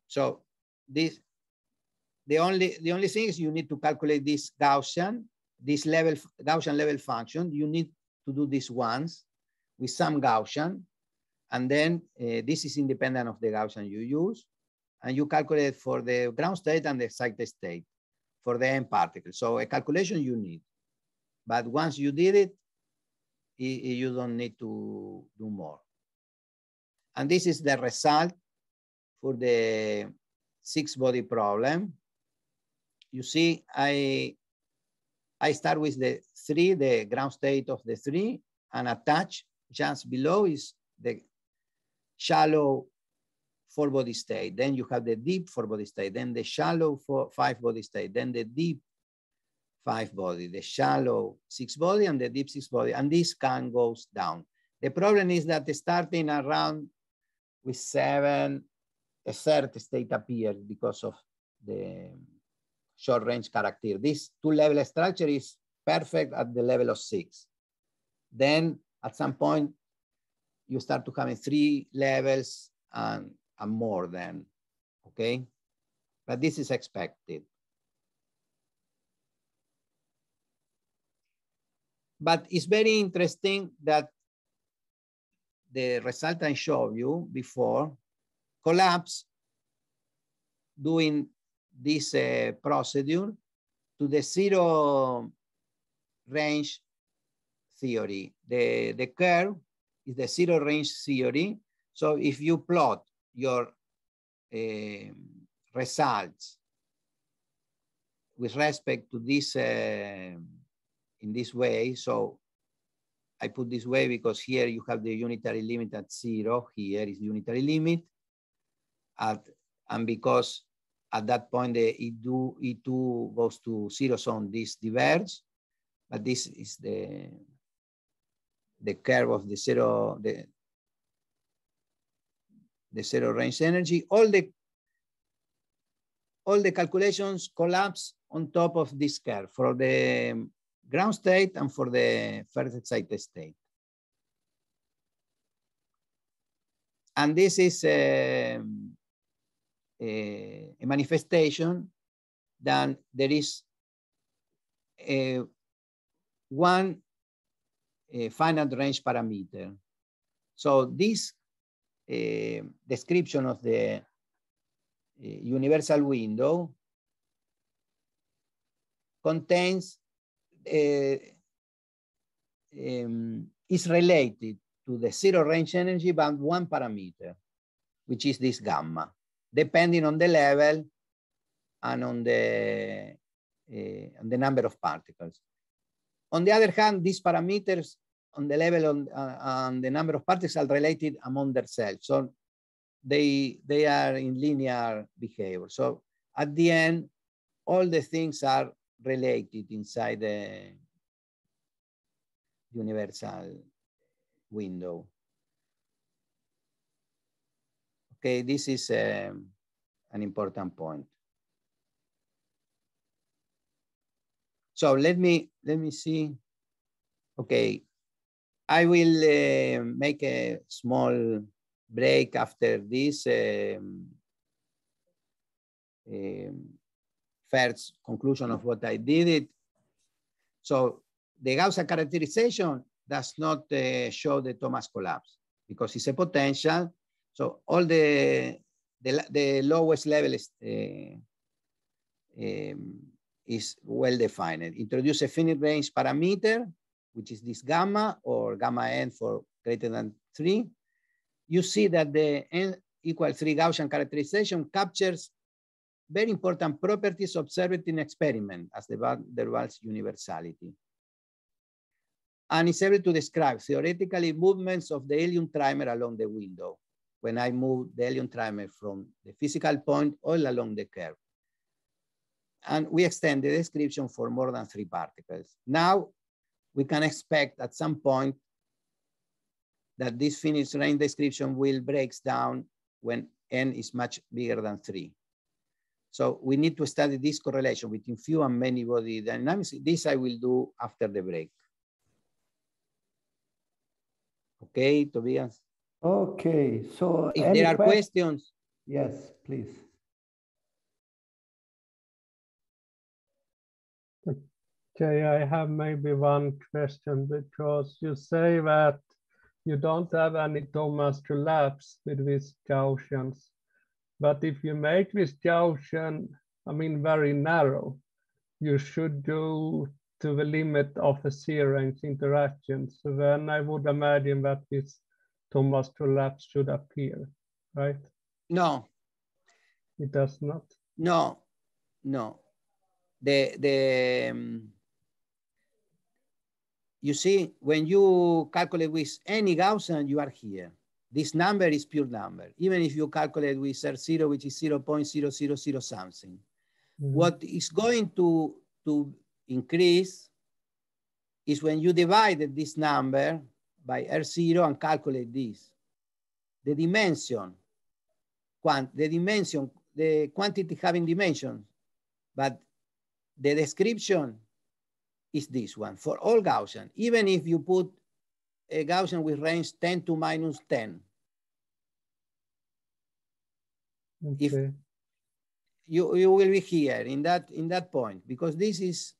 So this, the only, the only thing is you need to calculate this Gaussian, this level, Gaussian level function. You need to do this once with some Gaussian. And then uh, this is independent of the Gaussian you use. And you calculate for the ground state and the excited state for the n particle. So a calculation you need. But once you did it, you don't need to do more. And this is the result for the six body problem. You see, I, I start with the three, the ground state of the three, and attach just below is the shallow four body state. Then you have the deep four body state, then the shallow four, five body state, then the deep five body, the shallow six body and the deep six body, and this can goes down. The problem is that starting around with seven, a third state appears because of the short range character. This two level structure is perfect at the level of six. Then at some point, you start to have three levels and, and more than, okay? But this is expected. But it's very interesting that the result I showed you before collapse doing this uh, procedure to the zero range theory. The, the curve is the zero range theory. So if you plot your uh, results with respect to this uh, in this way. So I put this way because here you have the unitary limit at zero, here is unitary limit. At, and because at that point the E2, E2 goes to zero, so this diverges, but this is the, the curve of the zero, the, the zero range energy. All the, all the calculations collapse on top of this curve for the ground state and for the first excited state. And this is a, um, a, a manifestation that there is a, one a finite range parameter. So this uh, description of the uh, universal window contains um, is related to the zero range energy by one parameter, which is this gamma, depending on the level and on the, uh, on the number of particles. On the other hand, these parameters on the level on, uh, on the number of particles are related among themselves. So they, they are in linear behavior. So at the end, all the things are related inside the universal window. Okay, this is um, an important point. So let me let me see. Okay, I will uh, make a small break after this. Um, um, first conclusion of what I did it. So the Gaussian characterization does not uh, show the Thomas collapse because it's a potential. So all the, the, the lowest level is, uh, um, is well defined. Introduce a finite range parameter, which is this gamma or gamma n for greater than three. You see that the n equals three Gaussian characterization captures very important properties observed in experiment as the van universality. And it's able to describe theoretically movements of the helium trimer along the window when I move the helium trimer from the physical point all along the curve. And we extend the description for more than three particles. Now we can expect at some point that this finished range description will breaks down when n is much bigger than three. So we need to study this correlation between few and many body dynamics. This I will do after the break. Okay, Tobias? Okay, so if there are que questions. Yes, please. Okay, I have maybe one question because you say that you don't have any Thomas collapse with these Gaussians. But if you make this Gaussian, I mean, very narrow, you should go to the limit of the C-range interaction. So then I would imagine that this Thomas collapse should appear, right? No. It does not? No, no. The, the, um, you see, when you calculate with any Gaussian, you are here this number is pure number. Even if you calculate with R0, which is 0 0.000 something, mm -hmm. what is going to, to increase is when you divide this number by R0 and calculate this. The dimension, quant the dimension, the quantity having dimension, but the description is this one for all Gaussian. Even if you put a eh, Gaussian with range 10 to minus 10. Okay. If you, you will be here in that, in that point, because this is,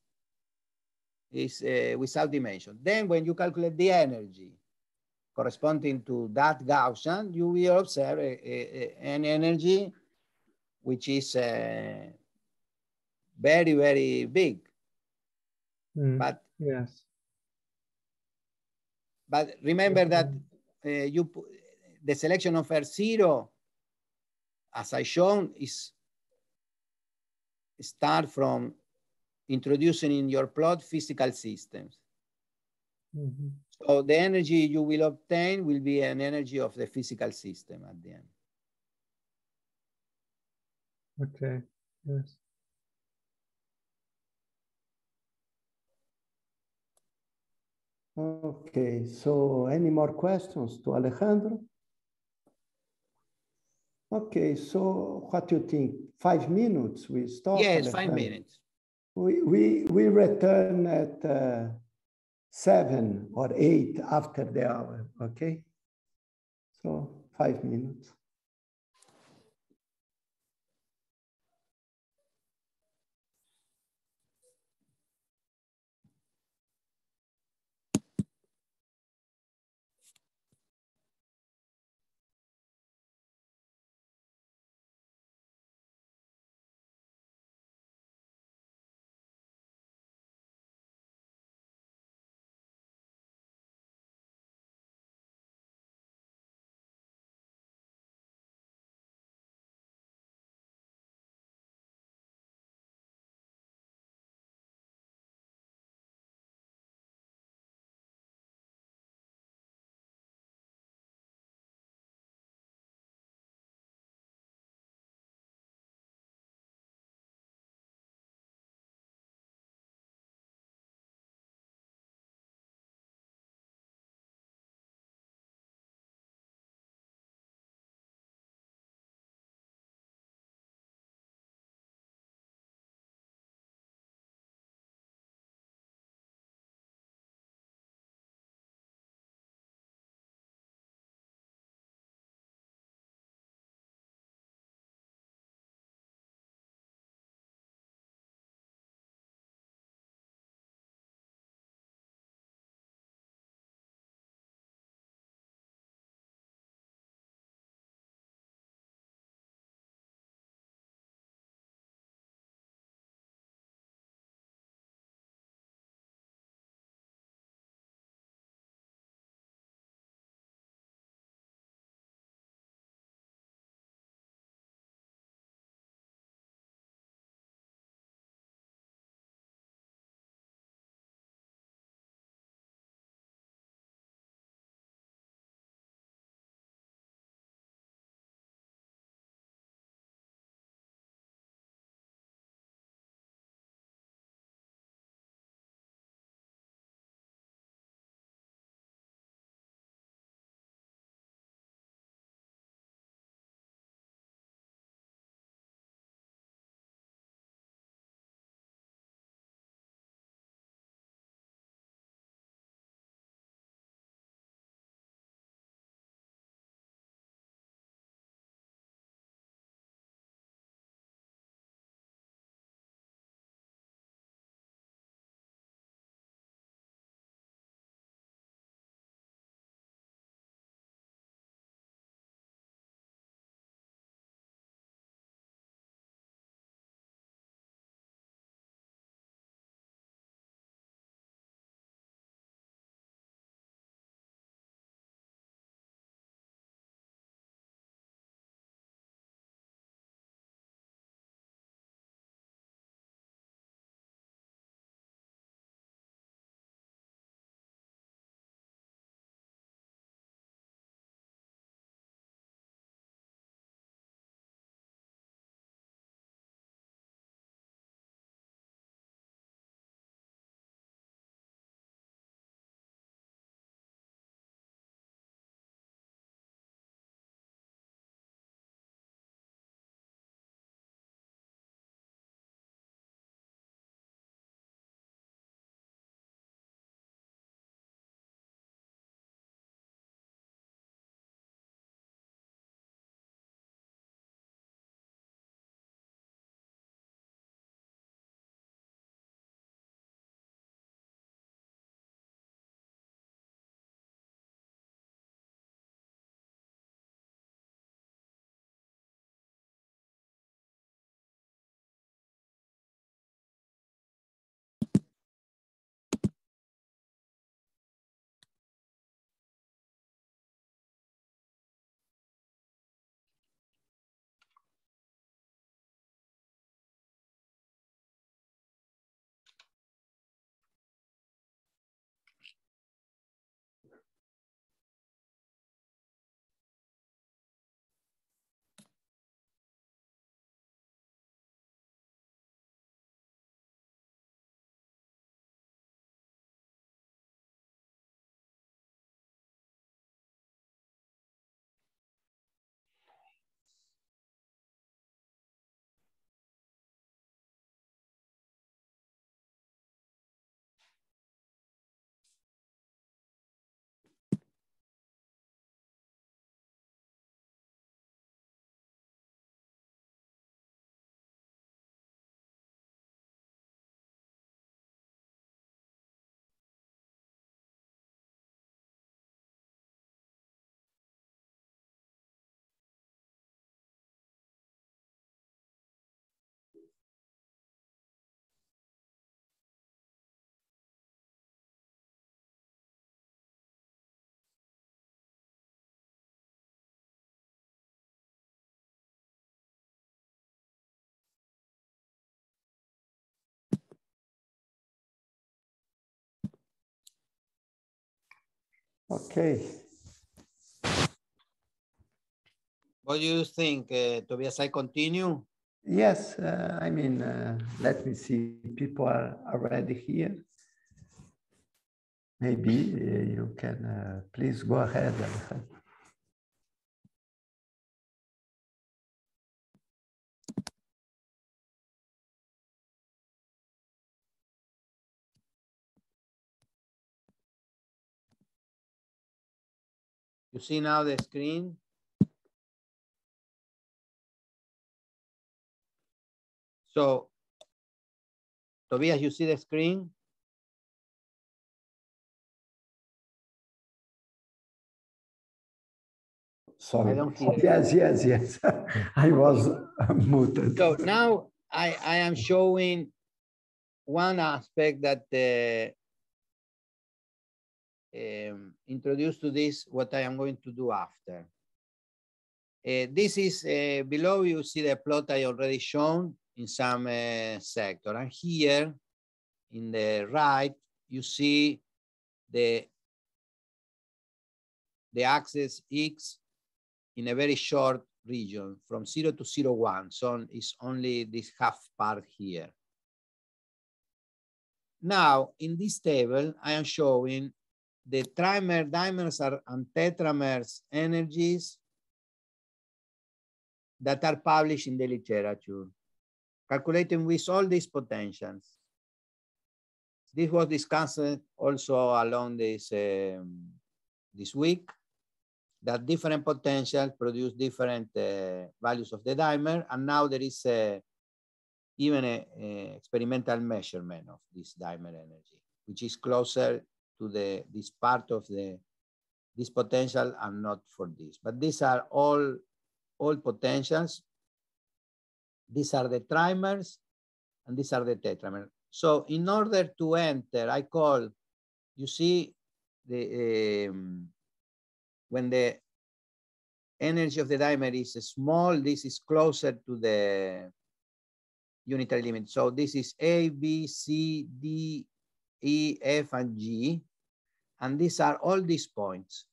is uh, without dimension. Then when you calculate the energy corresponding to that Gaussian, you will observe a, a, a, an energy which is uh, very, very big. Mm. But yes but remember that uh, you the selection of R0, as I shown, is start from introducing in your plot physical systems. Mm -hmm. So the energy you will obtain will be an energy of the physical system at the end. Okay, yes. Okay, so any more questions to Alejandro? Okay, so what do you think? Five minutes we stop? Yes, Alejandro. five minutes. We, we, we return at uh, seven or eight after the hour, okay? So five minutes. Okay. What do you think, uh, Tobias? I continue? Yes, uh, I mean, uh, let me see. People are already here. Maybe uh, you can uh, please go ahead. You see now the screen? So, Tobias, you see the screen? Sorry. I don't hear yes, yes, yes. <laughs> I was <laughs> muted. So now I, I am showing one aspect that the um, introduce to this what I am going to do after. Uh, this is uh, below you see the plot I already shown in some uh, sector and here in the right you see the the axis x in a very short region from 0 to zero one. so it's only this half part here now in this table i am showing the trimer, dimers are, and tetramers energies that are published in the literature, calculating with all these potentials. This was discussed also along this, um, this week, that different potentials produce different uh, values of the dimer, and now there is uh, a, even an experimental measurement of this dimer energy, which is closer to the this part of the this potential and not for this. But these are all all potentials. These are the trimers and these are the tetramers. So in order to enter, I call, you see, the um, when the energy of the dimer is small, this is closer to the unitary limit. So this is A, B, C, D, E, F, and G. And these are all these points.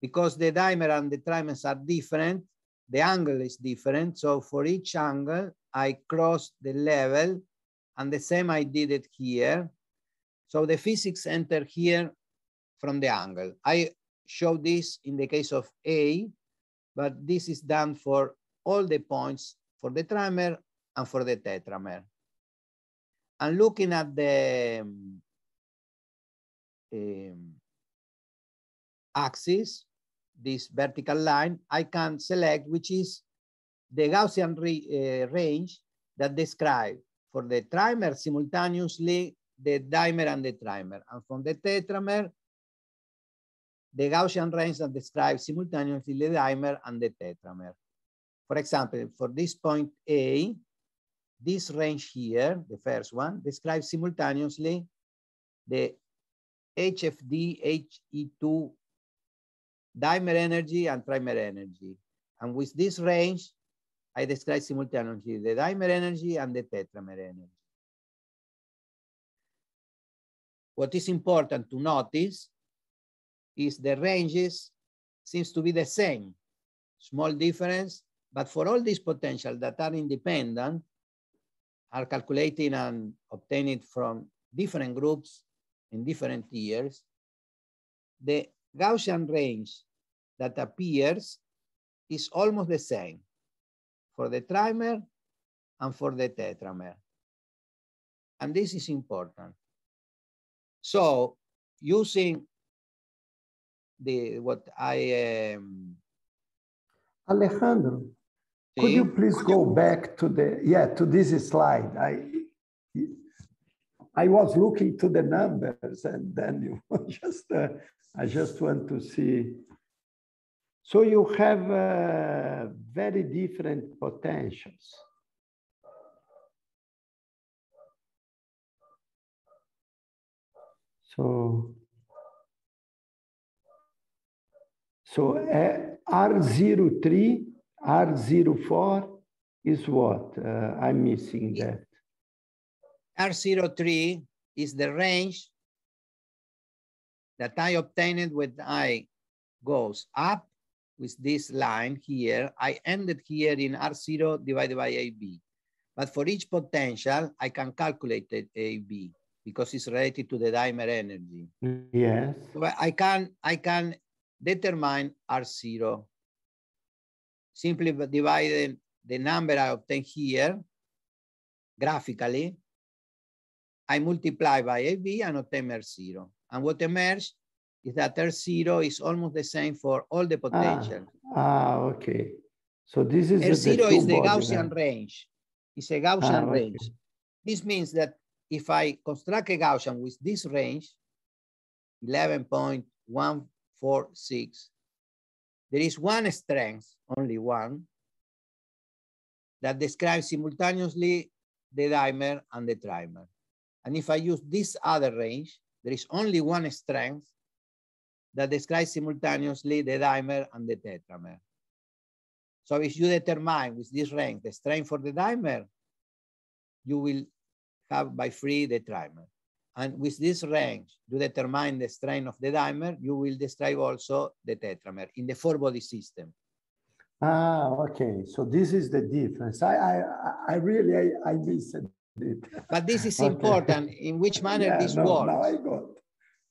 Because the dimer and the trimers are different, the angle is different. So for each angle, I cross the level and the same I did it here. So the physics enter here from the angle. I show this in the case of A, but this is done for all the points for the trimer and for the tetramer. I'm looking at the um, axis, this vertical line, I can select which is the Gaussian re, uh, range that describe for the trimer simultaneously the dimer and the trimer. And from the tetramer, the Gaussian range that describes simultaneously the dimer and the tetramer. For example, for this point A, this range here, the first one, describes simultaneously the HFD, HE2 dimer energy and trimer energy. And with this range, I describe simultaneously the dimer energy and the tetramer energy. What is important to notice is the ranges seems to be the same, small difference, but for all these potential that are independent, are calculated and obtained from different groups in different years, the Gaussian range that appears is almost the same for the trimer and for the tetramer. And this is important. So using the what I um, Alejandro, could you please go back to the, yeah, to this slide? I, I was looking to the numbers and then you <laughs> just, uh, I just want to see. So you have uh, very different potentials. So, so uh, R03 R04 is what? Uh, I'm missing that. R03 is the range that I obtained when I goes up with this line here. I ended here in R0 divided by AB. But for each potential, I can calculate AB because it's related to the dimer energy. Yes. So I can I can determine R0 simply divide the number I obtain here graphically. I multiply by AB and obtain R0. And what emerges is that R0 is almost the same for all the potentials. Ah, ah okay. So this is R0 the is the Gaussian right? range. It's a Gaussian ah, okay. range. This means that if I construct a Gaussian with this range, 11.146, there is one strength, only one, that describes simultaneously the dimer and the trimer. And if I use this other range, there is only one strength that describes simultaneously the dimer and the tetramer. So if you determine with this range the strength for the dimer, you will have by free the trimer. And with this mm. range, you determine the strain of the dimer, you will describe also the tetramer in the four-body system. Ah, okay. So this is the difference. I, I, I really, I, I missed it. But this is okay. important in which <laughs> manner yeah, this no, works. Now I got.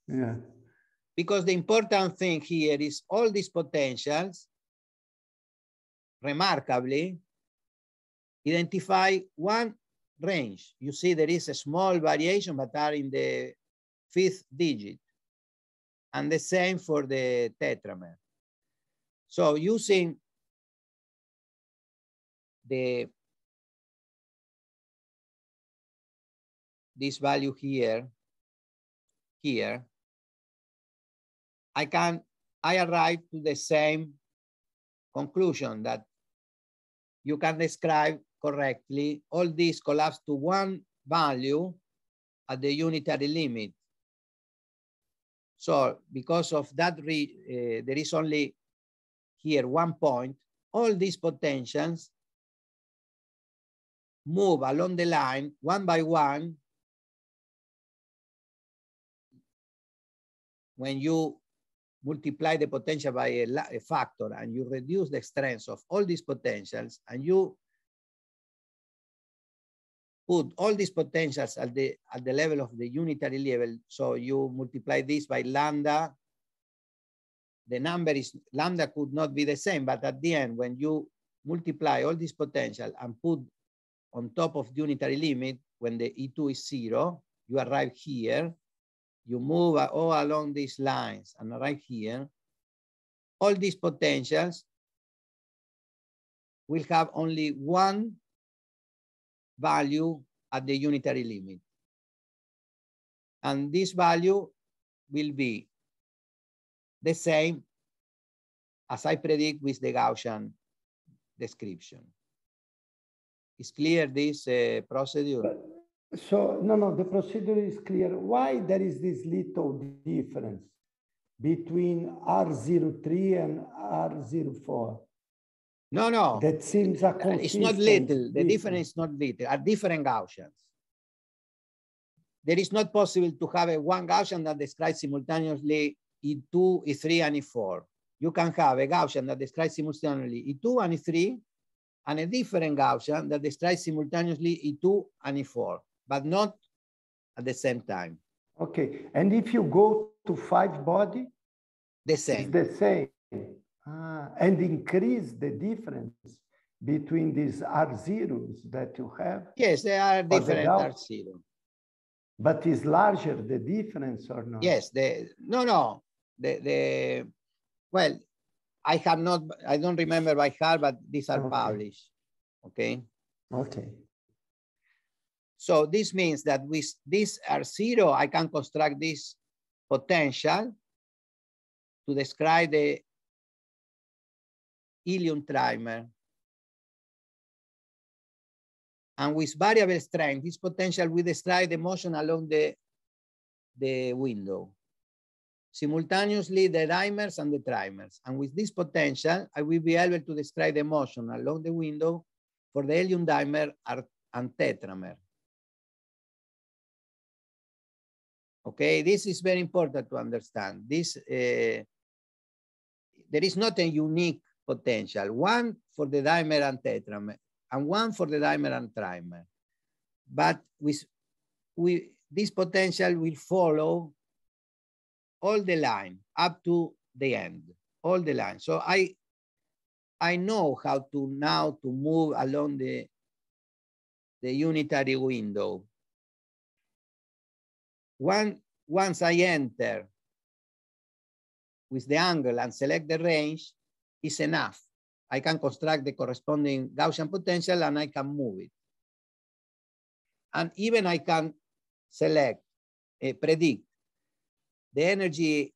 Yeah. Because the important thing here is all these potentials, remarkably, identify one range. You see there is a small variation, but are in the fifth digit. And the same for the tetramer. So using the this value here, here, I can, I arrive to the same conclusion that you can describe correctly, all these collapse to one value at the unitary limit. So because of that, re, uh, there is only here one point, all these potentials move along the line one by one when you multiply the potential by a, a, factor and you reduce the strength of all these potentials and you put all these potentials at the, at the level of the unitary level. So you multiply this by lambda. The number is, lambda could not be the same, but at the end, when you multiply all this potential and put on top of the unitary limit, when the E2 is zero, you arrive here, you move all along these lines and arrive here, all these potentials will have only one value at the unitary limit. And this value will be the same as I predict with the Gaussian description. Is clear this uh, procedure? So, no, no, the procedure is clear. Why there is this little difference between R03 and R04? No, no. That seems a uh, It's not little. The difference is not little. Are different Gaussians. There is not possible to have a one Gaussian that describes simultaneously E2, E3, and E4. You can have a Gaussian that describes simultaneously E2 and E3, and a different Gaussian that describes simultaneously E2 and E4, but not at the same time. Okay, and if you go to five body, the same. the same. Ah, and increase the difference between these R zeros that you have? Yes, they are different R zero. But is larger the difference or not? Yes, the no, no, the the well, I have not, I don't remember by heart, but these are okay. published. Okay. Okay. So this means that with this R zero, I can construct this potential to describe the helium trimer. And with variable strength, this potential will describe the motion along the, the window. Simultaneously, the dimers and the trimers. And with this potential, I will be able to describe the motion along the window for the helium dimer and tetramer. Okay, this is very important to understand. This, uh, there is not a unique potential, one for the dimer and tetramer, and one for the dimer and trimer. But with, we, this potential will follow all the line up to the end, all the line. So I, I know how to now to move along the, the unitary window. One, once I enter with the angle and select the range, is enough. I can construct the corresponding Gaussian potential and I can move it. And even I can select, uh, predict the energy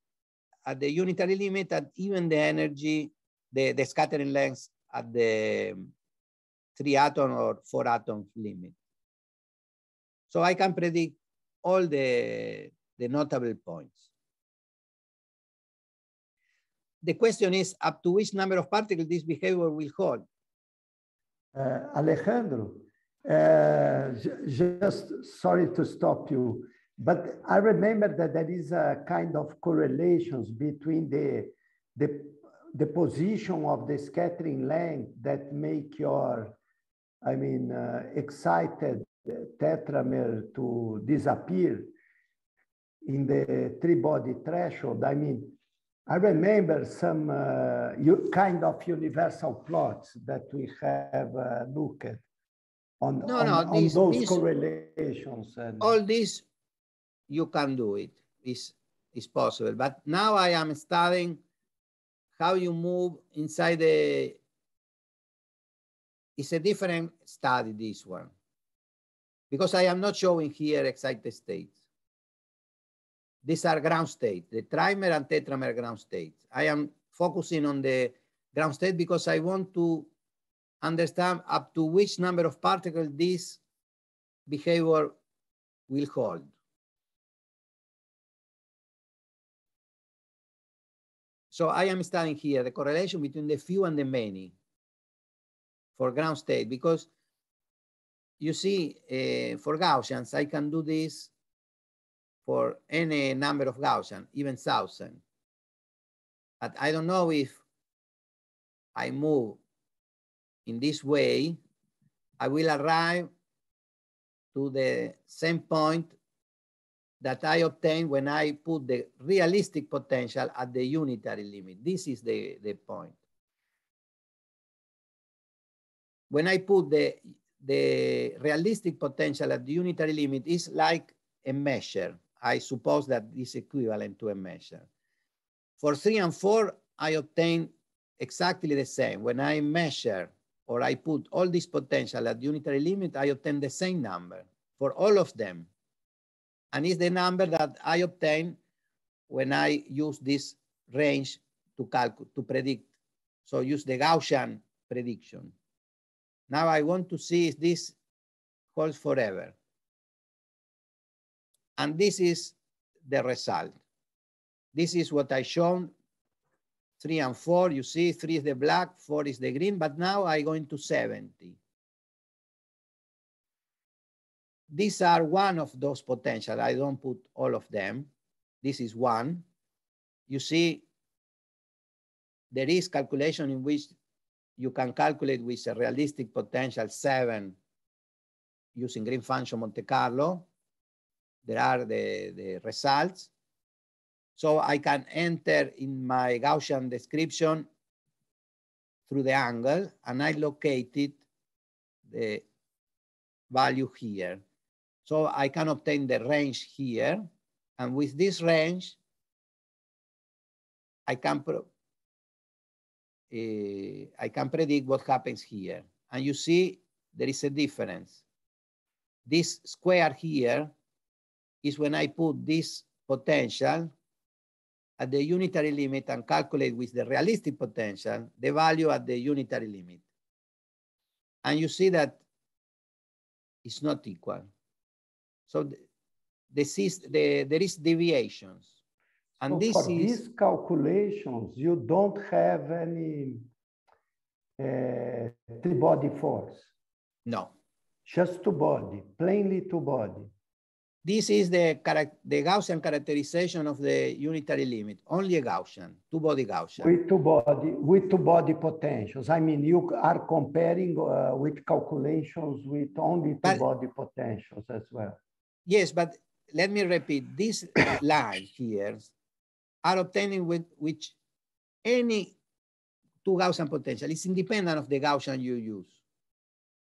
at the unitary limit and even the energy, the, the scattering length at the um, three atom or four atom limit. So I can predict all the, the notable points the question is up to which number of particles this behavior will hold. Uh, Alejandro, uh, just sorry to stop you, but I remember that there is a kind of correlations between the, the, the position of the scattering length that make your, I mean, uh, excited tetramer to disappear in the three-body threshold. I mean, I remember some uh, kind of universal plots that we have uh, looked at on, no, on, no, those correlations. And... All this, you can do it, is, is possible. But now I am studying how you move inside the, it's a different study, this one, because I am not showing here excited state. These are ground states, the trimer and tetramer ground states. I am focusing on the ground state because I want to understand up to which number of particles this behavior will hold. So I am studying here the correlation between the few and the many for ground state because you see, uh, for Gaussians, I can do this for any number of Gaussian, even thousand. But I don't know if I move in this way, I will arrive to the same point that I obtained when I put the realistic potential at the unitary limit. This is the, the point. When I put the, the realistic potential at the unitary limit, it's like a measure. I suppose that is equivalent to a measure. For three and four, I obtain exactly the same. When I measure or I put all this potential at unitary limit, I obtain the same number for all of them. And it's the number that I obtain when I use this range to calculate, to predict. So use the Gaussian prediction. Now I want to see if this holds forever. And this is the result. This is what I shown, three and four, you see, three is the black, four is the green, but now I go into 70. These are one of those potential. I don't put all of them. This is one. You see, there is calculation in which you can calculate with a realistic potential seven using green function Monte Carlo there are the, the results. So I can enter in my Gaussian description through the angle and I located the value here. So I can obtain the range here. And with this range, I can, uh, I can predict what happens here. And you see, there is a difference. This square here is when I put this potential at the unitary limit and calculate with the realistic potential the value at the unitary limit. And you see that it's not equal. So the, there is deviations. And so this for is, these calculations, you don't have any uh, body force. No. Just two body, plainly two body. This is the, the Gaussian characterization of the unitary limit, only a Gaussian, two-body Gaussian. With two-body with two-body potentials. I mean, you are comparing uh, with calculations with only two-body potentials as well. Yes, but let me repeat, this <coughs> line here are obtained with which any two Gaussian potential. It's independent of the Gaussian you use.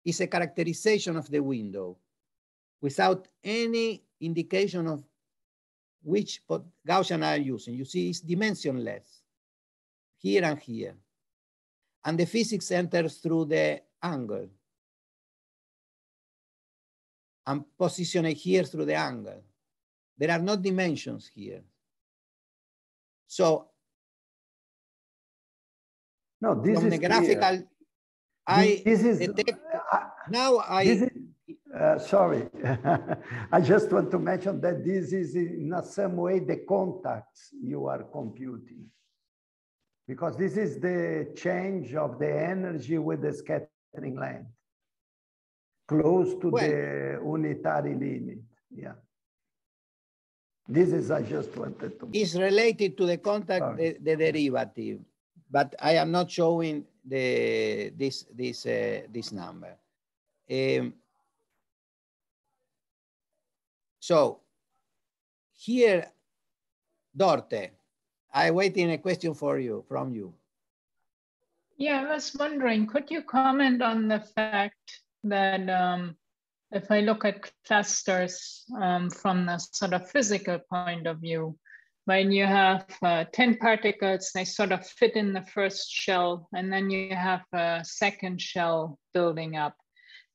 It's a characterization of the window without any indication of which Gaussian I am using. You see, it's dimensionless here and here. And the physics enters through the angle. I'm positioned here through the angle. There are no dimensions here. So, no, this from is the graphical, clear. I this, is, detect, uh, now I, uh, sorry, <laughs> I just want to mention that this is in some way the contacts you are computing because this is the change of the energy with the scattering length close to the unitary limit. Yeah. This is, I just wanted to. Is related to the contact, the, the, derivative, but I am not showing the this this uh, this number. Um, so here, Dorte, I waiting a question for you, from you. Yeah, I was wondering, could you comment on the fact that um, if I look at clusters um, from the sort of physical point of view, when you have uh, 10 particles, they sort of fit in the first shell, and then you have a second shell building up.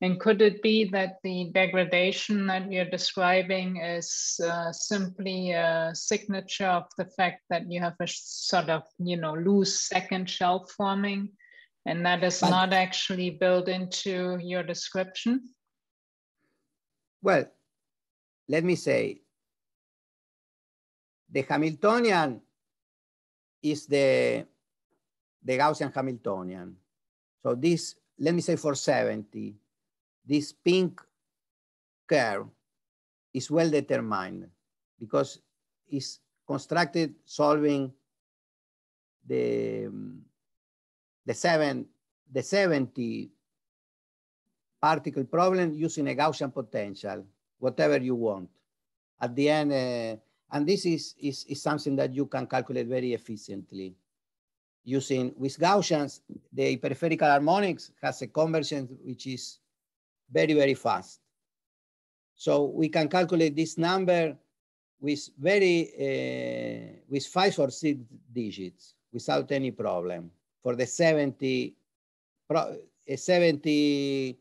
And could it be that the degradation that you're describing is uh, simply a signature of the fact that you have a sort of, you know, loose second shell forming and that is but, not actually built into your description? Well, let me say the Hamiltonian is the, the Gaussian Hamiltonian. So this, let me say for 70, this pink curve is well determined because it's constructed solving the, um, the, seven, the 70 particle problem using a Gaussian potential, whatever you want. At the end, uh, and this is, is, is something that you can calculate very efficiently. Using with Gaussians, the hyperpherical harmonics has a convergence which is very, very fast. So we can calculate this number with very, uh, with five or six digits without any problem for the 70, pro, 70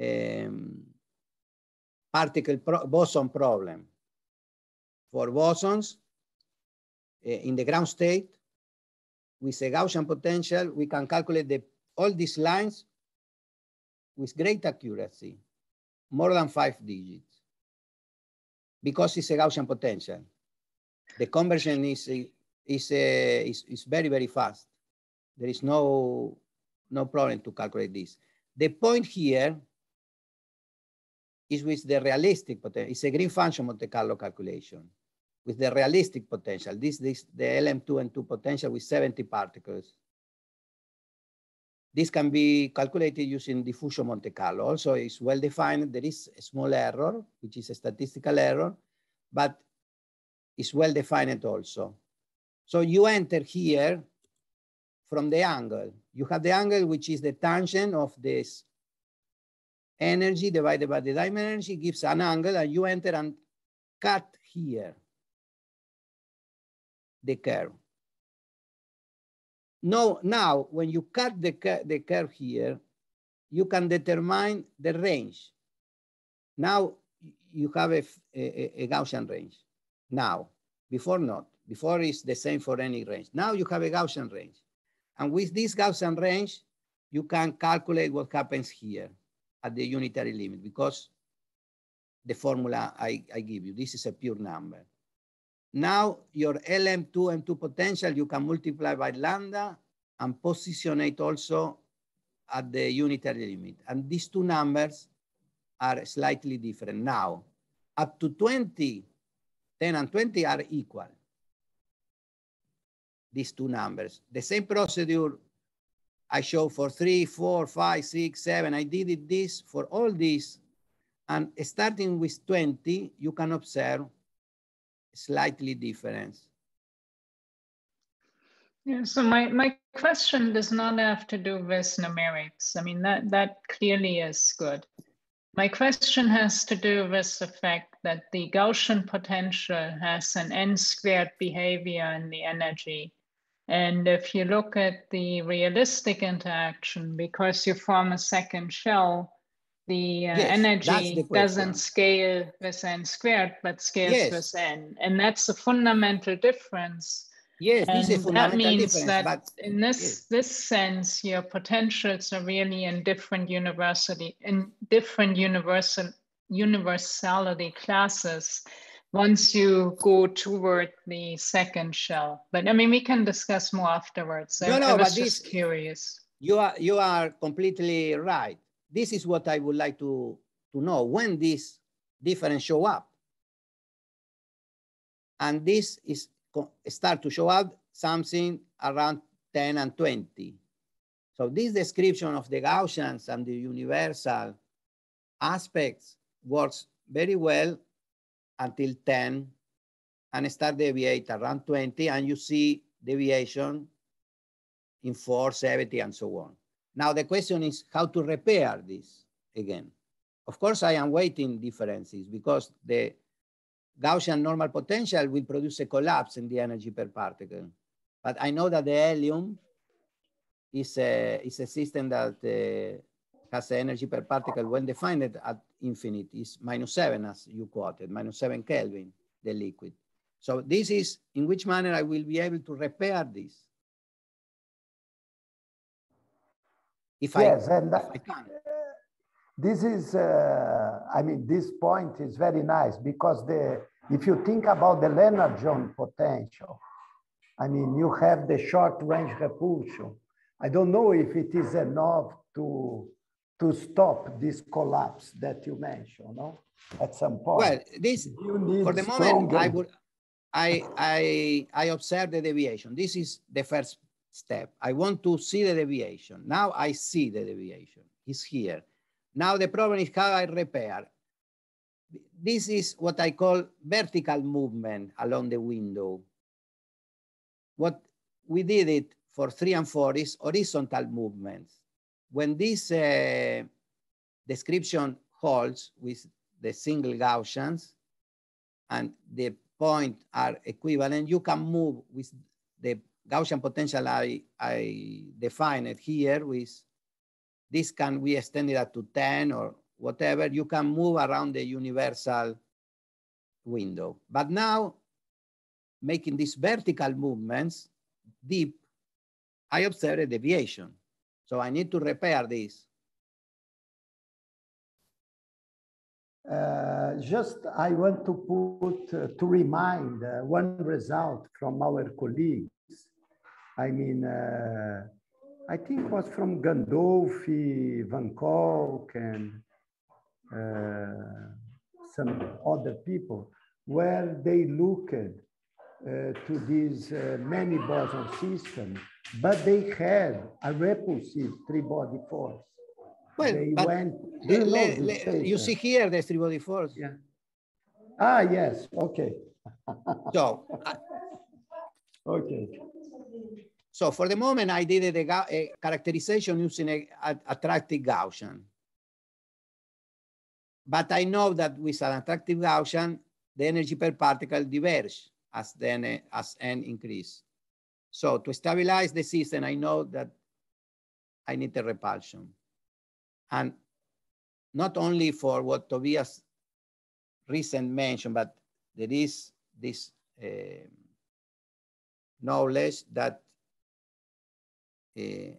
um, particle pro boson problem. For bosons uh, in the ground state, with a Gaussian potential, we can calculate the, all these lines with great accuracy, more than five digits, because it's a Gaussian potential. The conversion is, is, a, is, is very, very fast. There is no, no problem to calculate this. The point here is with the realistic potential. It's a green function Monte Carlo calculation with the realistic potential. This is the LM2 and 2 potential with 70 particles this can be calculated using diffusion Monte Carlo. Also, it's well defined. There is a small error, which is a statistical error, but it's well defined also. So you enter here from the angle. You have the angle, which is the tangent of this energy divided by the time energy gives an angle, and you enter and cut here the curve. No, now, when you cut the, the curve here, you can determine the range. Now you have a, a, a, Gaussian range. Now, before not. Before it's the same for any range. Now you have a Gaussian range. And with this Gaussian range, you can calculate what happens here at the unitary limit because the formula I, I give you, this is a pure number. Now your LM2, M2 potential, you can multiply by lambda and position it also at the unitary limit. And these two numbers are slightly different now. Up to 20, 10 and 20 are equal, these two numbers. The same procedure I show for three, four, five, six, seven. I did it this for all these. And starting with 20, you can observe slightly different. Yeah, so my, my question does not have to do with numerics. I mean, that, that clearly is good. My question has to do with the fact that the Gaussian potential has an n squared behavior in the energy. And if you look at the realistic interaction, because you form a second shell, the uh, yes, energy the doesn't scale with n squared, but scales yes. with n. And that's a fundamental difference. Yes, fundamental that means that but, in this yes. this sense, your potentials are really in different university in different universal universality classes once you go toward the second shell. But I mean, we can discuss more afterwards. No, I, no, I was but just this, curious. You are you are completely right this is what I would like to, to know, when these difference show up. And this is start to show up something around 10 and 20. So this description of the Gaussians and the universal aspects works very well until 10 and start deviate around 20 and you see deviation in 470 and so on. Now the question is how to repair this again. Of course, I am waiting differences because the Gaussian normal potential will produce a collapse in the energy per particle. But I know that the helium is a, is a system that uh, has the energy per particle when defined at infinite is minus seven, as you quoted, minus seven Kelvin, the liquid. So this is in which manner I will be able to repair this. if yes, I, and I can. This is, uh, I mean, this point is very nice because the if you think about the Leonard-John potential, I mean, you have the short-range repulsion. I don't know if it is enough to to stop this collapse that you mentioned, no? At some point. Well, this for the moment, I would, I I I observe the deviation. This is the first step. I want to see the deviation. Now I see the deviation. It's here. Now the problem is how I repair. This is what I call vertical movement along the window. What we did it for three and four is horizontal movements. When this uh, description holds with the single Gaussians and the point are equivalent, you can move with the Gaussian potential, I, I define it here with this can be extended up to 10 or whatever. You can move around the universal window. But now, making these vertical movements deep, I observe a deviation. So I need to repair this. Uh, just I want to put uh, to remind uh, one result from our colleague I mean, uh, I think was from Gandolfi, Van Kolk, and uh, some other people, where they looked uh, to these uh, many boson systems, but they had a repulsive three-body force. Well, they went. Le, le, le, you see here the three-body force. Yeah. Ah, yes. Okay. <laughs> so. Uh, okay. So for the moment, I did a, a eh, characterization using a, a, attractive Gaussian. But I know that with an attractive Gaussian, the energy per particle diverges as, then, eh, as n increase. So to stabilize the system, I know that I need a repulsion. And not only for what Tobias recent mentioned, but there is this uh, knowledge that Eh,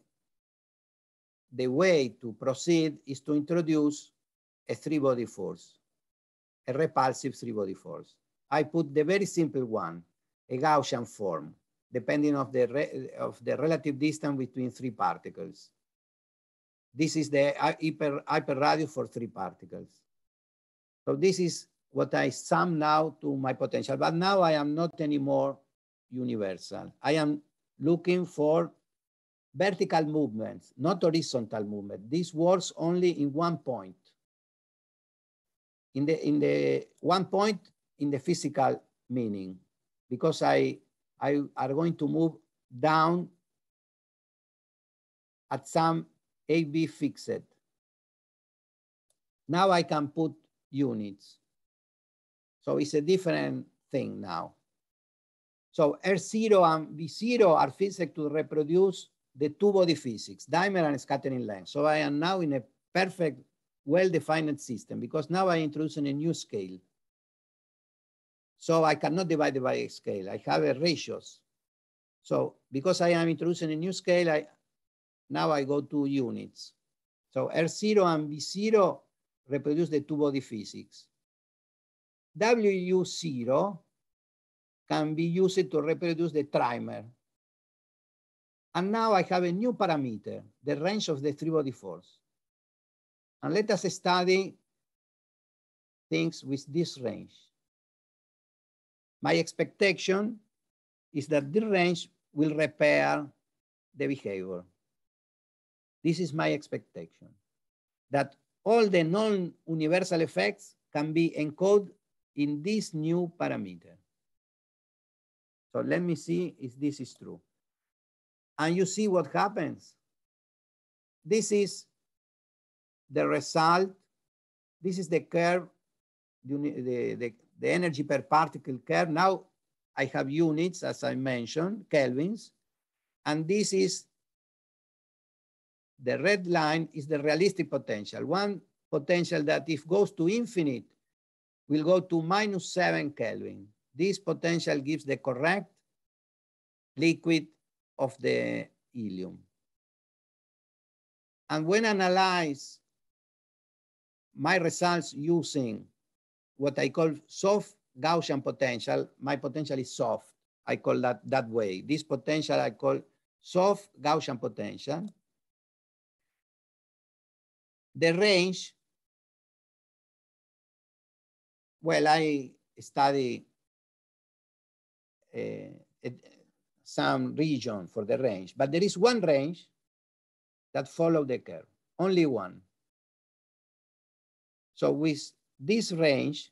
the way to proceed is to introduce a three-body force, a repulsive three-body force. I put the very simple one, a Gaussian form, depending of the, of the relative distance between three particles. This is the uh, hyper, hyper radius for three particles. So this is what I sum now to my potential, but now I am not anymore universal. I am looking for vertical movements, not horizontal movement. This works only in one point. In the, in the one point in the physical meaning, because I, I are going to move down at some AB fixed. Now I can put units. So it's a different thing now. So R0 and V0 are physics to reproduce the two-body physics, dimer and scattering length. So I am now in a perfect, well-defined system because now I introduce a new scale. So I cannot divide it by a scale. I have a ratios. So because I am introducing a new scale, I now I go to units. So R0 and V0 reproduce the two-body physics. W0 can be used to reproduce the trimer. And now I have a new parameter, the range of the three body force. And let us study things with this range. My expectation is that this range will repair the behavior. This is my expectation, that all the non-universal effects can be encoded in this new parameter. So let me see if this is true and you see what happens. This is the result. This is the curve, the, the, the energy per particle curve. Now I have units, as I mentioned, kelvins, and this is the red line is the realistic potential. One potential that if goes to infinite, will go to minus seven Kelvin. This potential gives the correct liquid of the ileum. And when analyze my results using what I call soft Gaussian potential, my potential is soft. I call that that way. This potential I call soft Gaussian potential. The range, well, I study uh, some region for the range, but there is one range that follow the curve, only one. So with this range,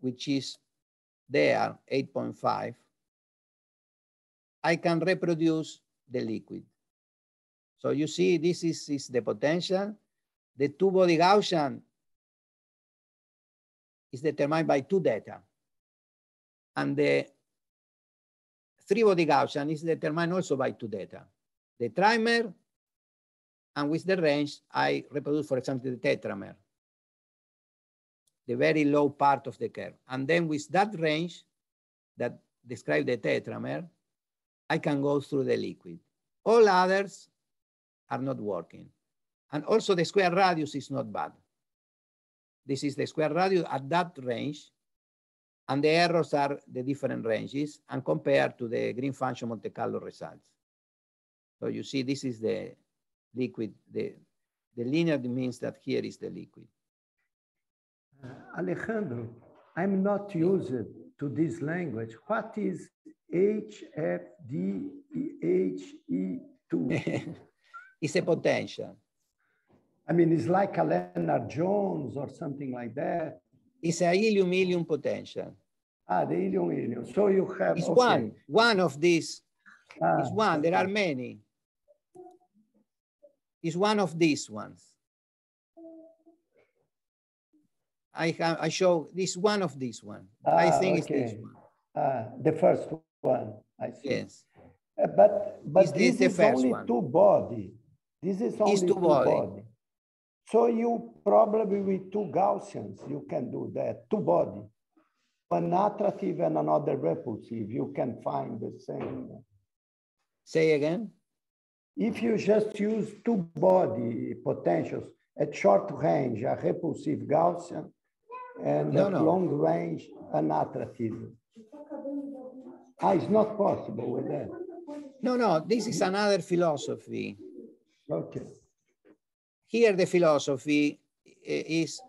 which is there, 8.5, I can reproduce the liquid. So you see, this is, is the potential. The two-body Gaussian is determined by two data. And the three-body Gaussian is determined also by two data. The trimer, and with the range, I reproduce, for example, the tetramer, the very low part of the curve. And then with that range that describe the tetramer, I can go through the liquid. All others are not working. And also the square radius is not bad. This is the square radius at that range and the errors are the different ranges and compared to the green function Monte Carlo results. So you see, this is the liquid, the, the linear means that here is the liquid. Uh, Alejandro, I'm not used to this language. What is HFDHE2? <laughs> it's a potential. I mean, it's like a Leonard Jones or something like that is a helium helium potential. Ah, the helium helium. So you have. It's okay. one. One of these. Ah, it's one. There are many. It's one of these ones. I have. I show this one of these one. Ah, I think okay. it's this one. Ah, the first one. I see. Yes. Uh, but but is this, this, is only one? two body. This is only two, two body. body. So you probably with two Gaussians, you can do that, two body, one attractive and another repulsive. You can find the same. Say again? If you just use two body potentials at short range, a repulsive Gaussian, and no, at no. long range, an attractive. Ah, it's not possible with that. No, no, this is another philosophy. Okay. Here the philosophy eh, is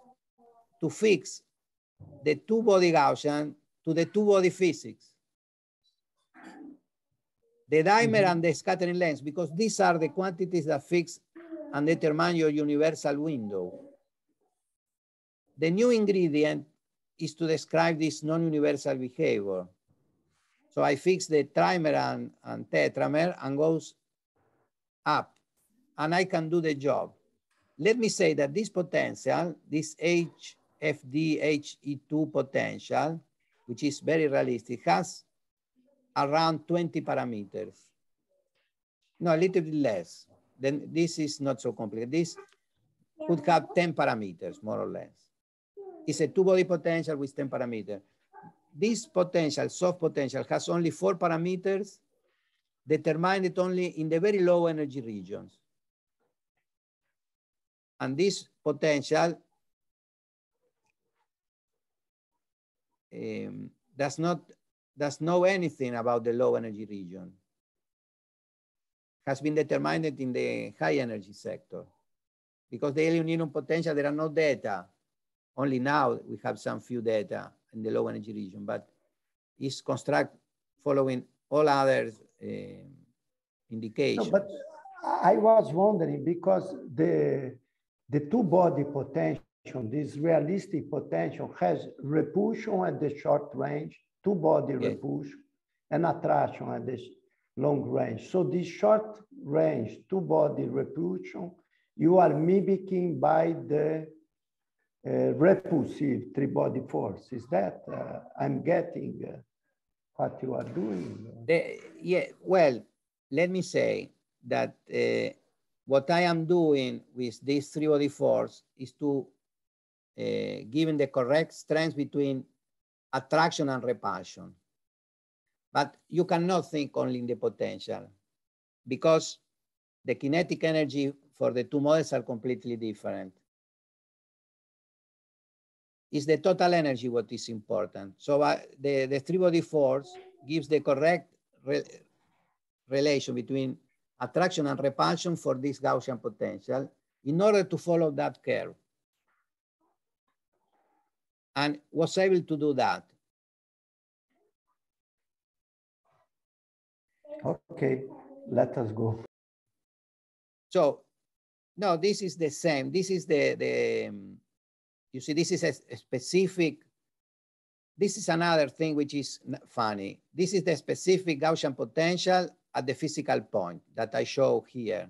to fix the two-body Gaussian to the two-body physics. The dimer mm -hmm. and the scattering lens, because these are the quantities that fix and determine your universal window. The new ingredient is to describe this non-universal behavior. So I fix the trimer and, and tetramer and goes up and I can do the job. Let me say that this potential, this HFDHE2 potential, which is very realistic, has around 20 parameters. No, a little bit less. Then this is not so complicated. This could have 10 parameters, more or less. It's a two-body potential with 10 parameters. This potential, soft potential, has only four parameters determined only in the very low energy regions. And this potential um, does not does know anything about the low energy region. Has been determined in the high energy sector because the El union potential, there are no data. Only now we have some few data in the low energy region, but is construct following all other uh, indications. No, but I was wondering because the the two-body potential, this realistic potential, has repulsion at the short range, two-body yes. repulsion, and attraction at this long range. So this short range, two-body repulsion, you are mimicking by the uh, repulsive three-body force. Is that uh, I'm getting uh, what you are doing? yeah, well, let me say that uh, what I am doing with this 3 body force is to uh, giving the correct strength between attraction and repulsion. But you cannot think only in the potential because the kinetic energy for the two models are completely different. It's the total energy what is important. So uh, the, the three body force gives the correct re relation between attraction and repulsion for this Gaussian potential in order to follow that curve. And was able to do that. Okay, let us go. So, no, this is the same. This is the, the you see, this is a, a specific, this is another thing which is funny. This is the specific Gaussian potential at the physical point that I show here.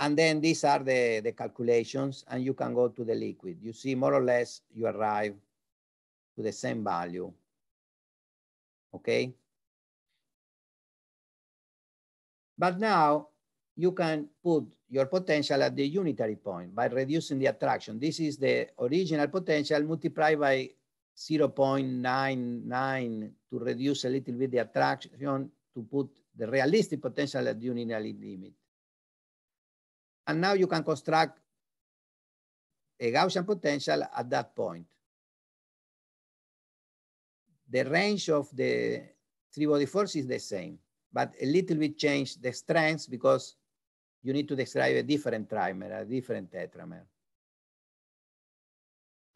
And then these are the, the calculations and you can go to the liquid. You see more or less you arrive to the same value, okay? But now you can put your potential at the unitary point by reducing the attraction. This is the original potential multiplied by 0.99 to reduce a little bit the attraction to put the realistic potential at the unitary limit. And now you can construct a Gaussian potential at that point. The range of the three-body force is the same, but a little bit change the strength because you need to describe a different trimer, a different tetramer.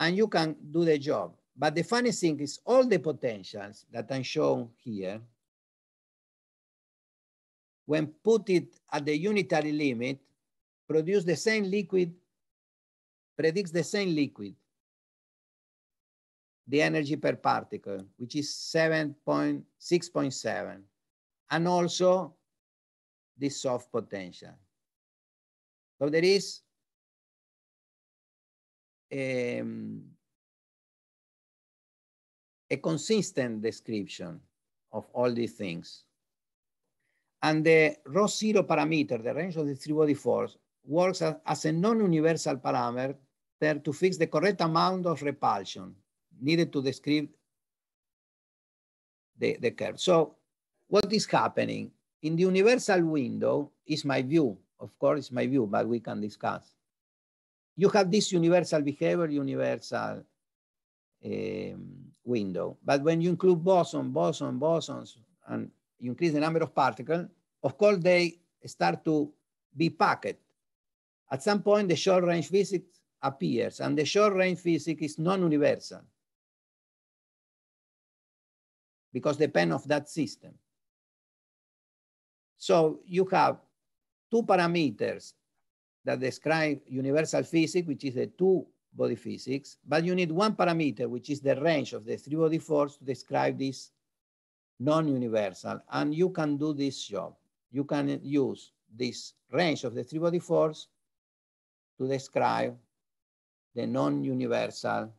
And you can do the job. But the funny thing is all the potentials that I'm shown here, when put it at the unitary limit, produce the same liquid, predicts the same liquid, the energy per particle, which is 7.6.7, and also the soft potential. So there is um, a consistent description of all these things. And the rho zero parameter, the range of the three-body force, works as a non-universal parameter to fix the correct amount of repulsion needed to describe the, the curve. So what is happening? In the universal window is my view. Of course, it's my view, but we can discuss. You have this universal behavior, universal um, window. But when you include boson, boson, bosons, and you increase the number of particles, of course they start to be packed. At some point, the short range physics appears, and the short range physics is non-universal because depend of that system. So you have two parameters that describe universal physics, which is the two body physics, but you need one parameter, which is the range of the three body force to describe this non-universal. And you can do this job. You can use this range of the three body force to describe the non-universal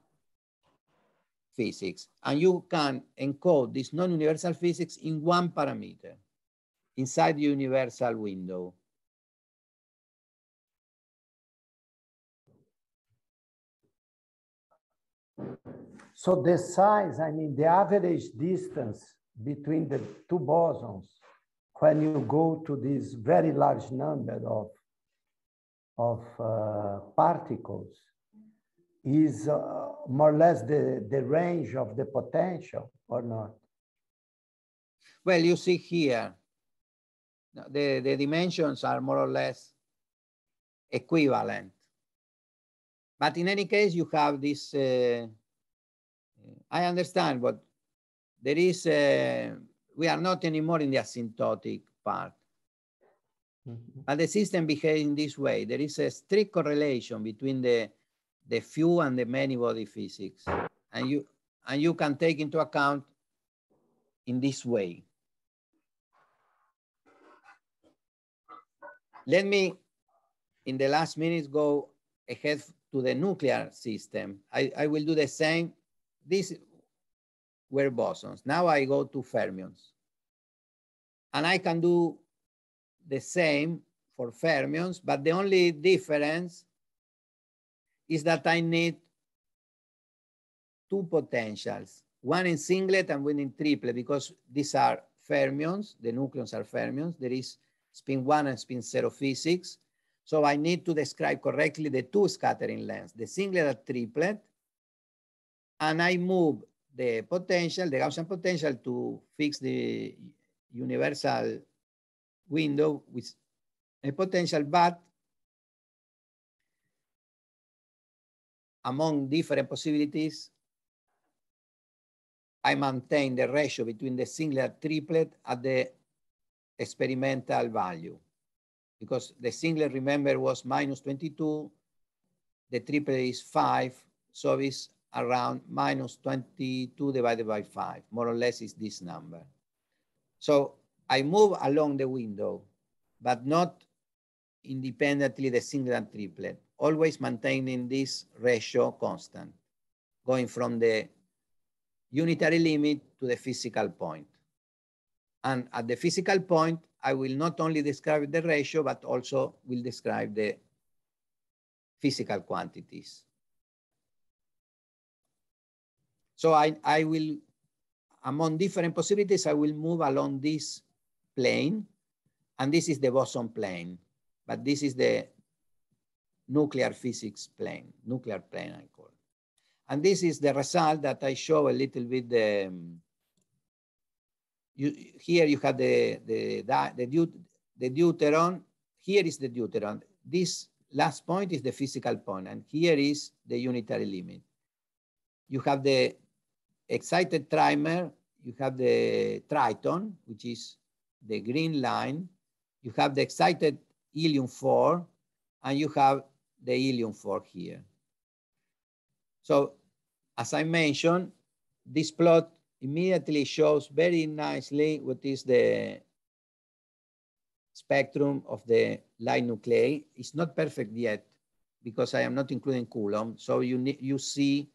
physics. And you can encode this non-universal physics in one parameter inside the universal window. So the size, I mean, the average distance between the two bosons when you go to this very large number of, of uh, particles is uh, more or less the, the range of the potential or not? Well, you see here, the, the dimensions are more or less equivalent. But in any case, you have this uh, I understand what there is, a, uh, we are not anymore in the asymptotic part. Mm -hmm. But the system behaves in this way. There is a strict correlation between the, the few and the many body physics. And you, and you can take into account in this way. Let me, in the last minutes, go ahead to the nuclear system. I, I will do the same these were bosons. Now I go to fermions. And I can do the same for fermions, but the only difference is that I need two potentials, one in singlet and one in triplet, because these are fermions, the nucleons are fermions, there is spin one and spin zero physics. So I need to describe correctly the two scattering lengths, the singlet and triplet, and I move the potential, the Gaussian potential to fix the universal window with a potential, but among different possibilities, I maintain the ratio between the singular triplet at the experimental value. Because the singular, remember, was minus 22, the triplet is 5, so it's around minus 22 divided by 5, more or less is this number. So I move along the window, but not independently the singlet and triplet, always maintaining this ratio constant, going from the unitary limit to the physical point. And at the physical point, I will not only describe the ratio, but also will describe the physical quantities. So I, I will, among different possibilities, I will move along this plane, and this is the boson plane, but this is the nuclear physics plane, nuclear plane I call. And this is the result that I show a little bit the, um, you, here you have the, the, the, the, deut the deuteron, here is the deuteron. This last point is the physical point, and here is the unitary limit. You have the excited trimer, you have the triton, which is the green line. You have the excited helium 4, and you have the helium 4 here. So as I mentioned, this plot immediately shows very nicely what is the spectrum of the light nuclei. It's not perfect yet because I am not including Coulomb. So you, you see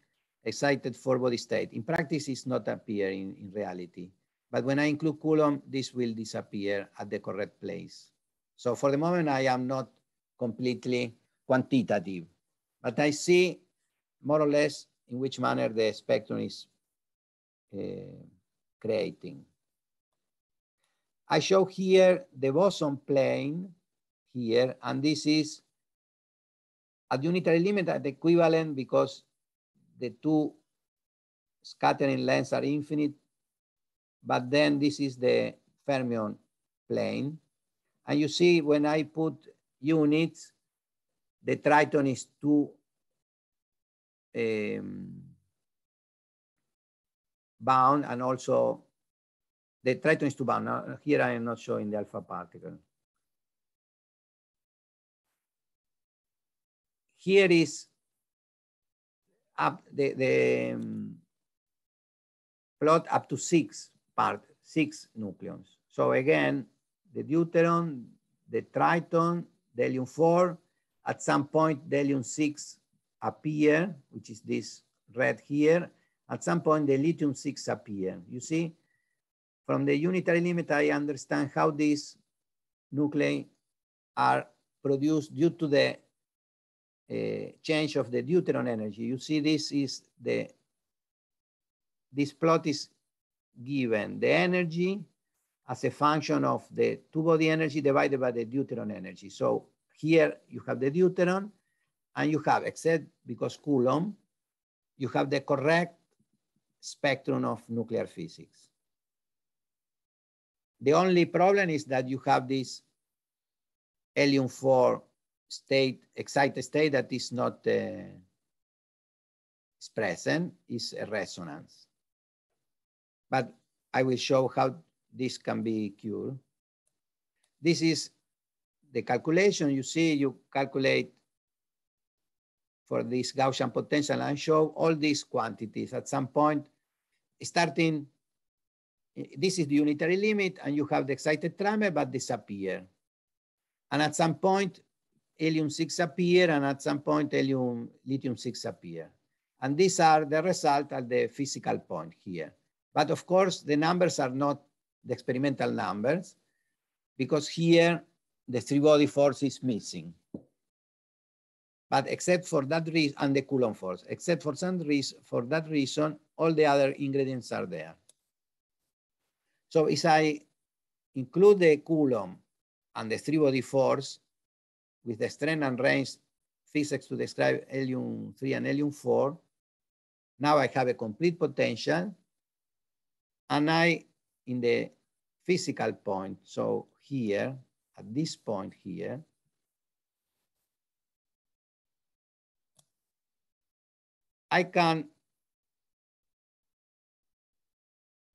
excited for body state. In practice, it's not appearing in reality. But when I include Coulomb, this will disappear at the correct place. So for the moment, I am not completely quantitative, but I see more or less in which manner the spectrum is uh, creating. I show here the boson plane here, and this is at unitary limit at equivalent because the two scattering lengths are infinite, but then this is the fermion plane. And you see when I put units, the triton is two um, bound and also the triton is two bound. Now, here I am not showing the alpha particle. Here is up the, the um, plot up to six part, six nucleons. So again, the deuteron, the triton, delium-4, at some point delium-6 appear, which is this red here. At some point, the lithium-6 appear. You see, from the unitary limit, I understand how these nuclei are produced due to the uh, change of the deuteron energy. You see this is the, this plot is given the energy as a function of the two body energy divided by the deuteron energy. So here you have the deuteron and you have, except because Coulomb, you have the correct spectrum of nuclear physics. The only problem is that you have this helium-4 state, excited state that is not uh, is present is a resonance. But I will show how this can be cured. This is the calculation you see, you calculate for this Gaussian potential and show all these quantities at some point, starting, this is the unitary limit and you have the excited tremor but disappear. And at some point, helium-6 appear, and at some point, helium, lithium-6 appear. And these are the result at the physical point here. But of course, the numbers are not the experimental numbers, because here the three body force is missing. But except for that reason, and the Coulomb force, except for some reason, for that reason, all the other ingredients are there. So if I include the Coulomb and the three body force, with the strength and range physics to describe helium 3 and helium 4. Now I have a complete potential and I, in the physical point, so here, at this point here, I can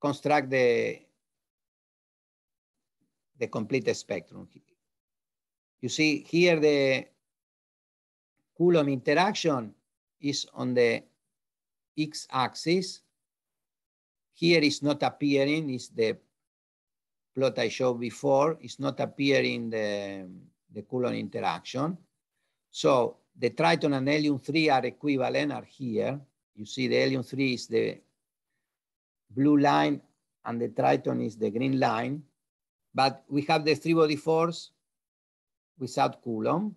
construct the, the complete spectrum here. You see here the Coulomb interaction is on the x-axis. Here is not appearing, is the plot I showed before, is not appearing the, the Coulomb interaction. So the Triton and Helium-3 are equivalent, are here. You see the Helium-3 is the blue line and the Triton is the green line. But we have the three body force without Coulomb.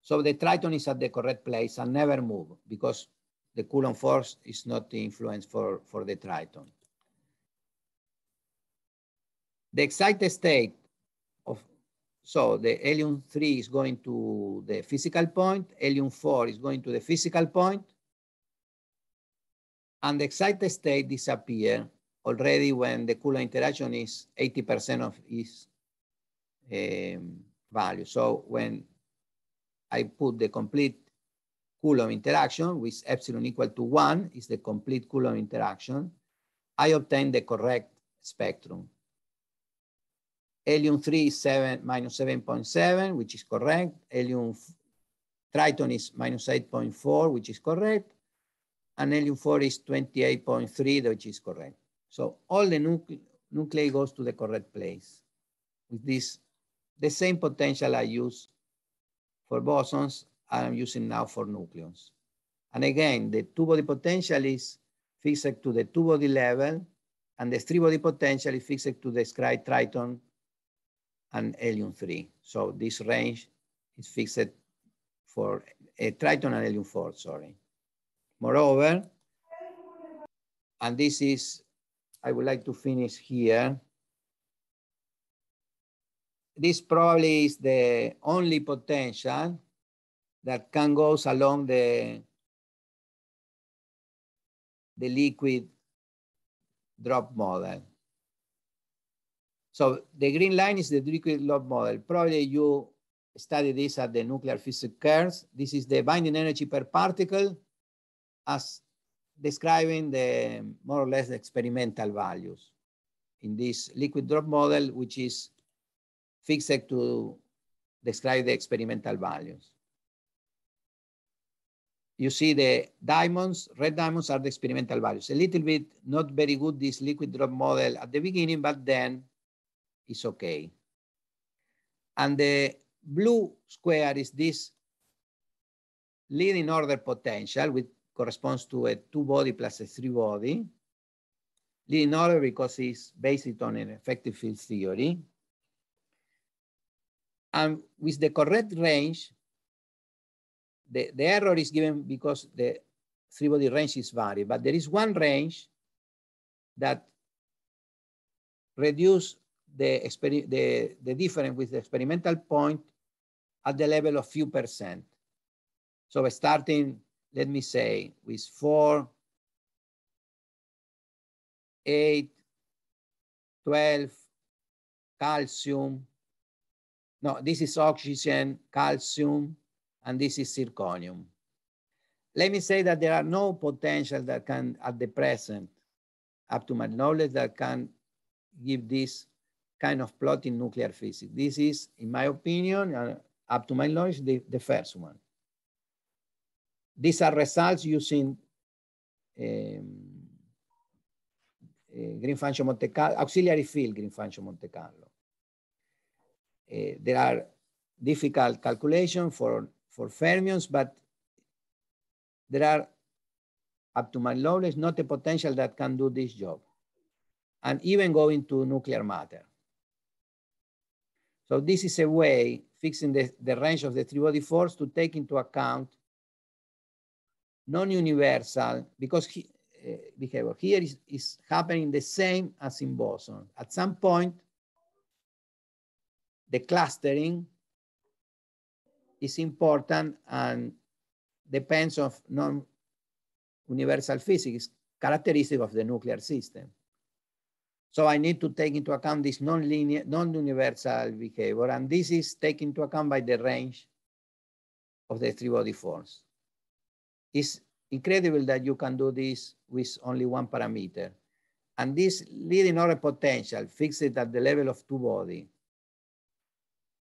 So the triton is at the correct place and never move because the Coulomb force is not the influence for, for the triton. The excited state of, so the helium 3 is going to the physical point, helium 4 is going to the physical point, and the excited state disappear already when the Coulomb interaction is 80% of is. um, value. So when I put the complete Coulomb interaction with epsilon equal to one is the complete Coulomb interaction, I obtain the correct spectrum. Helium 3 is 7, minus 7.7, which is correct. Helium Triton is minus 8.4, which is correct. And helium 4 is 28.3, which is correct. So all the nucle nuclei goes to the correct place with this the same potential I use for bosons, I'm using now for nucleons. And again, the two-body potential is fixed to the two-body level, and the three-body potential is fixed to the scry triton and helium-3. So this range is fixed for a triton and helium-4, sorry. Moreover, and this is, I would like to finish here this probably is the only potential that can goes along the, the liquid drop model. So the green line is the liquid drop model. Probably you study this at the nuclear physics curves. This is the binding energy per particle as describing the more or less experimental values in this liquid drop model, which is fixed to describe the experimental values. You see the diamonds, red diamonds are the experimental values. A little bit not very good, this liquid drop model at the beginning, but then it's okay. And the blue square is this leading order potential, which corresponds to a two body plus a three body. Leading order because it's based on an effective field theory. And with the correct range, the, the error is given because the three-body range is varied, but there is one range that reduce the, the, the difference with the experimental point at the level of few percent. So starting, let me say, with four, eight, 12, calcium, no, this is oxygen, calcium, and this is zirconium. Let me say that there are no potentials that can, at the present, up to my knowledge, that can give this kind of plot in nuclear physics. This is, in my opinion, uh, up to my knowledge, the, the first one. These are results using um, uh, Green Function Monte Carlo, auxiliary field Green Function Monte Carlo. Uh, there are difficult calculations for, for fermions, but there are, up to my knowledge, not a potential that can do this job, and even go into nuclear matter. So this is a way, fixing the, the range of the three-body force to take into account non-universal, because he, uh, behavior here is, is happening the same as in boson. At some point, the clustering is important and depends of non-universal physics, characteristic of the nuclear system. So I need to take into account this non-linear, non-universal behavior, and this is taken into account by the range of the three-body force. It's incredible that you can do this with only one parameter. And this leading order potential, fixes at the level of two body,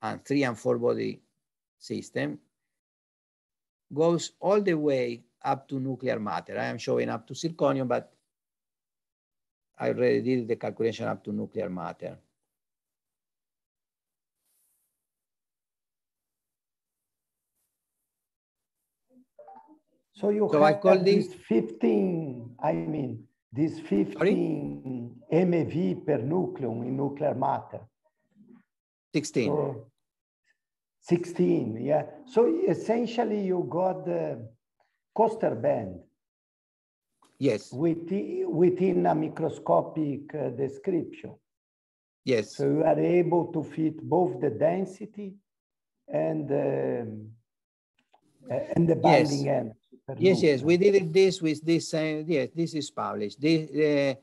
and three and four body system goes all the way up to nuclear matter. I am showing up to zirconium, but I already did the calculation up to nuclear matter. So you so have I call this 15, I mean, this 15 Sorry? MeV per nucleon in nuclear matter. 16. So 16, yeah. So essentially, you got the coaster band. Yes. Within, within a microscopic uh, description. Yes. So you are able to fit both the density and um, and the binding yes. end. Yes, yes, we did this with this. Uh, yes, this is published. This, uh,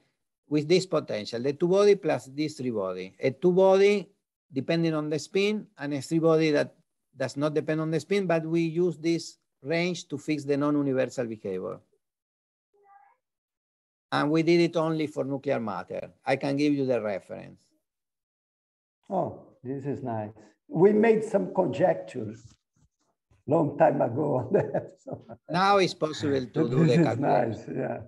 with this potential, the two body plus this three body. A two body depending on the spin, and a free body that does not depend on the spin, but we use this range to fix the non-universal behavior. And we did it only for nuclear matter. I can give you the reference. Oh, this is nice. We made some conjectures long time ago now it's possible to <laughs> do the calculation. Nice. Yeah.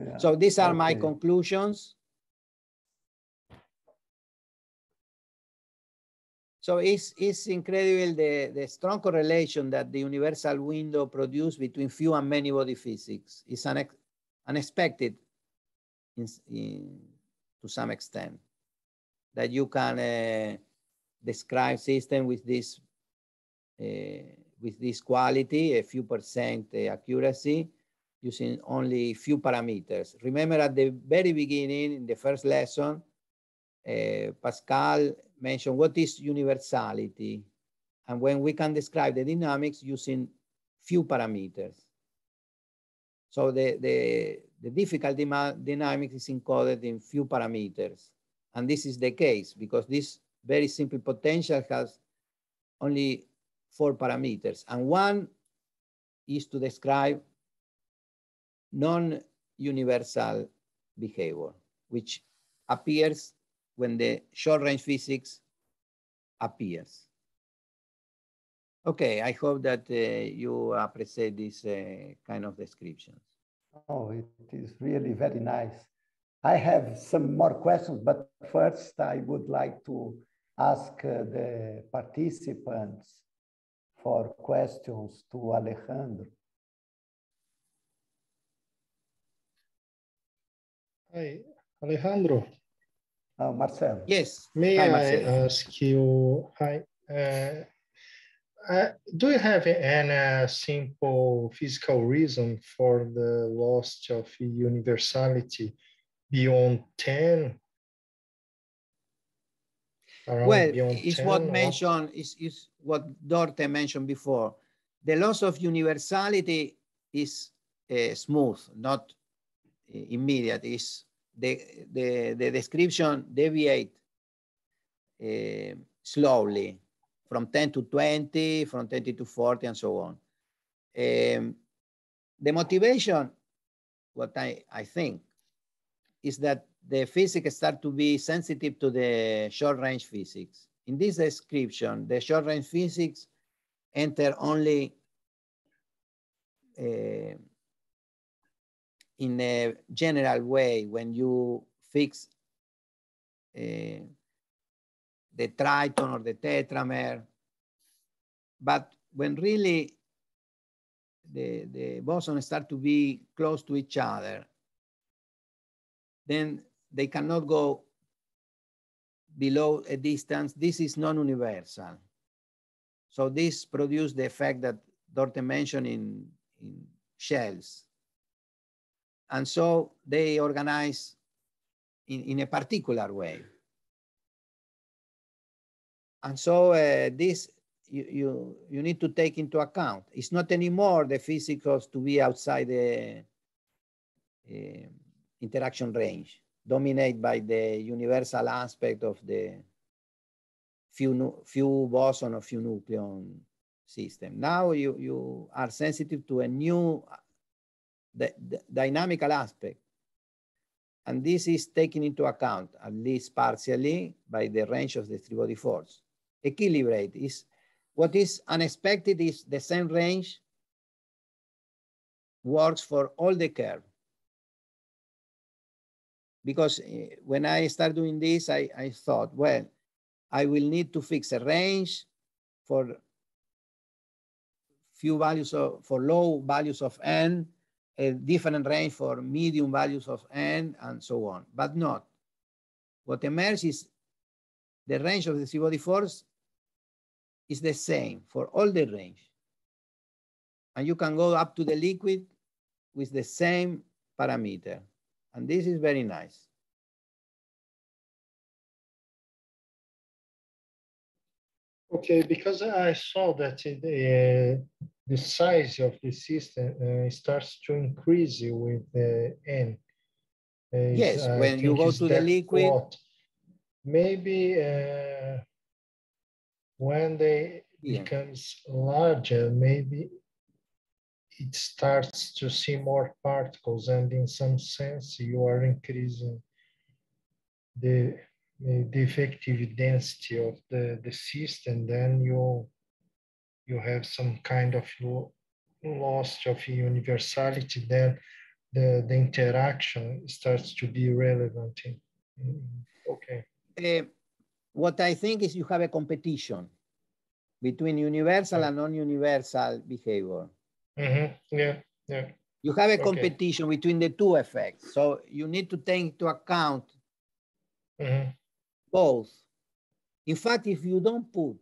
yeah. So these are okay. my conclusions. So it's, it's incredible the, the strong correlation that the universal window produced between few and many body physics. is un, unexpected in, in, to some extent that you can uh, describe system with this uh, with this quality, a few percent uh, accuracy, using only few parameters. Remember at the very beginning, in the first lesson, uh, Pascal Mention what is universality and when we can describe the dynamics using few parameters. So the, the, the difficult dynamic is encoded in few parameters. And this is the case because this very simple potential has only four parameters. And one is to describe non-universal behavior, which appears when the short range physics appears. Okay, I hope that uh, you appreciate this uh, kind of descriptions. Oh, it is really very nice. I have some more questions, but first I would like to ask uh, the participants for questions to Alejandro. Hi, Alejandro. Uh, Marcel. Yes. May hi, Marcel. I ask you, hi, uh, uh, do you have any simple physical reason for the loss of universality beyond 10? Around well, it's what or? mentioned, is, is what Dorte mentioned before. The loss of universality is uh, smooth, not uh, immediate, is the, the, the description deviate uh, slowly from 10 to 20, from 20 to 40, and so on. Um, the motivation, what I, I think, is that the physics start to be sensitive to the short-range physics. In this description, the short-range physics enter only uh, in a general way when you fix uh, the triton or the tetramer. But when really the, the bosons start to be close to each other, then they cannot go below a distance. This is non-universal. So this produced the effect that Dorte mentioned in, in shells. And so they organize in, in a particular way. And so uh, this you, you, you need to take into account. It's not anymore the physicals to be outside the uh, interaction range, dominated by the universal aspect of the few, few boson or few nucleon system. Now you, you are sensitive to a new the, the dynamical aspect. And this is taken into account, at least partially, by the range of the three-body force. Equilibrate is what is unexpected is the same range works for all the curve. Because eh, when I start doing this, I, I thought, well, I will need to fix a range for few values of, for low values of n a different range for medium values of n and so on, but not. What emerges is the range of the sea body force is the same for all the range. And you can go up to the liquid with the same parameter. And this is very nice. Okay, because I saw that it, uh, the size of the system uh, starts to increase with the n. yes, uh, when you go to the liquid. Maybe uh, when they yeah. becomes larger, maybe it starts to see more particles and in some sense you are increasing the, the effective density of the, the system, then you you have some kind of loss of universality, then the, the interaction starts to be relevant. okay. Uh, what I think is you have a competition between universal and non-universal behavior. Mm -hmm. Yeah, yeah. You have a competition between the two effects. So you need to take into account mm -hmm. both. In fact, if you don't put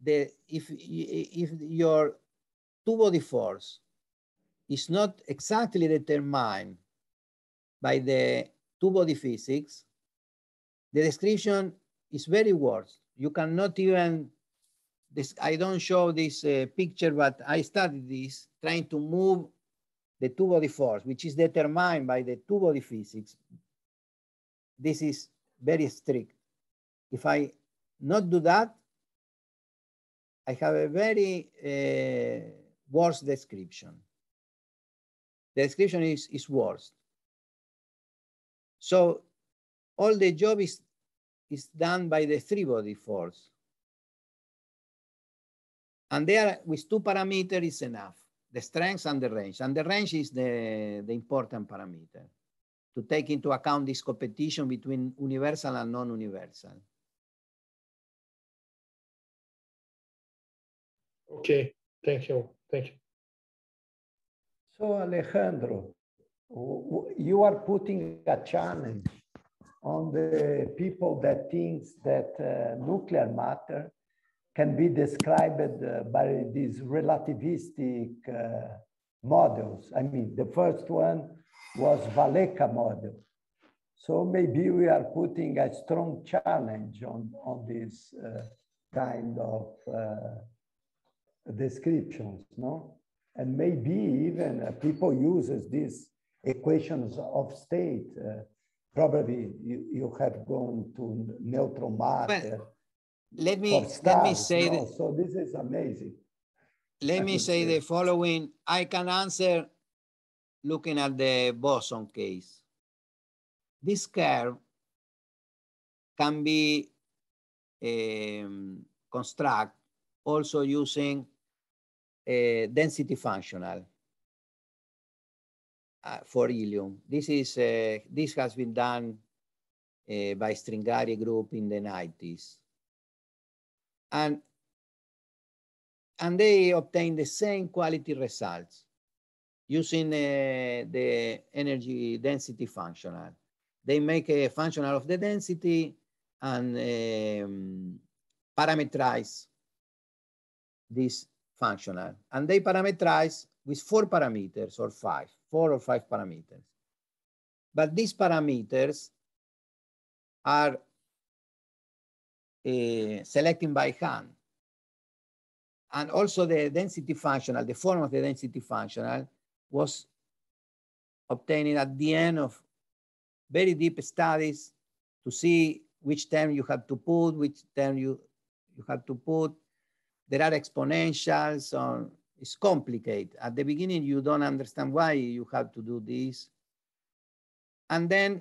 the, if, if your two-body force is not exactly determined by the two-body physics, the description is very worse. You cannot even, this, I don't show this uh, picture, but I studied this, trying to move the two-body force, which is determined by the two-body physics. This is very strict. If I not do that, I have a very uh, worse description. The description is, is worse. So all the job is, is done by the three body force. And there with two parameters is enough, the strength and the range. And the range is the, the important parameter to take into account this competition between universal and non-universal. Okay, thank you, thank you. So Alejandro, you are putting a challenge on the people that thinks that uh, nuclear matter can be described uh, by these relativistic uh, models. I mean, the first one was Valleca model. So maybe we are putting a strong challenge on, on this uh, kind of uh, descriptions, no? And maybe even uh, people uses these equations of state. Uh, probably you, you have gone to neutral matter. Well, uh, let me stars, let me say no? that, so this is amazing. Let I me say, say the following. I can answer looking at the boson case. This curve can be um, construct also using a eh, density functional uh, for helium. This is uh, this has been done eh, by Stringari group in the 90s, and and they obtained the same quality results using the energy density functional. They make a functional of the density and um, parameterize this functional. And they parameterize with four parameters or five, four or five parameters. But these parameters are uh, selecting by hand. And also the density functional, the form of the density functional was obtained at the end of very deep studies to see which term you have to put, which term you, you have to put, there are exponentials on, it's complicated. At the beginning, you don't understand why you have to do this. And then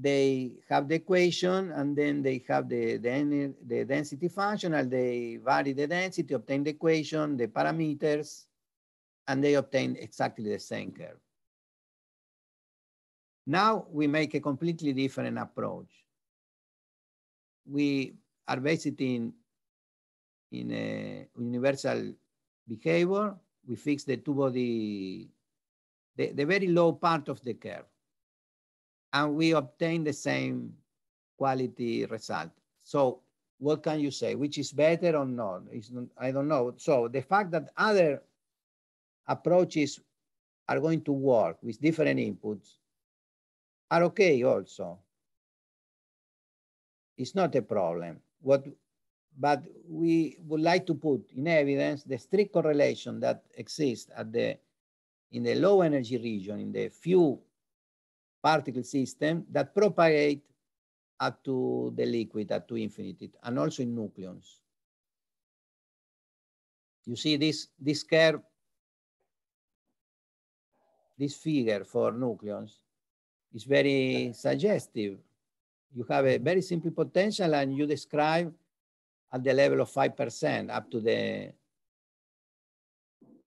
they have the equation and then they have the, the, the density function and they vary the density, obtain the equation, the parameters, and they obtain exactly the same curve. Now we make a completely different approach. We are based in in a universal behavior, we fix the two body, the, the very low part of the curve. And we obtain the same quality result. So what can you say? Which is better or not? not I don't know. So the fact that other approaches are going to work with different inputs are okay also. It's not a problem. What but we would like to put in evidence the strict correlation that exists at the, in the low energy region, in the few particle system that propagate up to the liquid, up to infinity, and also in nucleons. You see this, this curve, this figure for nucleons is very suggestive. You have a very simple potential and you describe at the level of 5% up to the,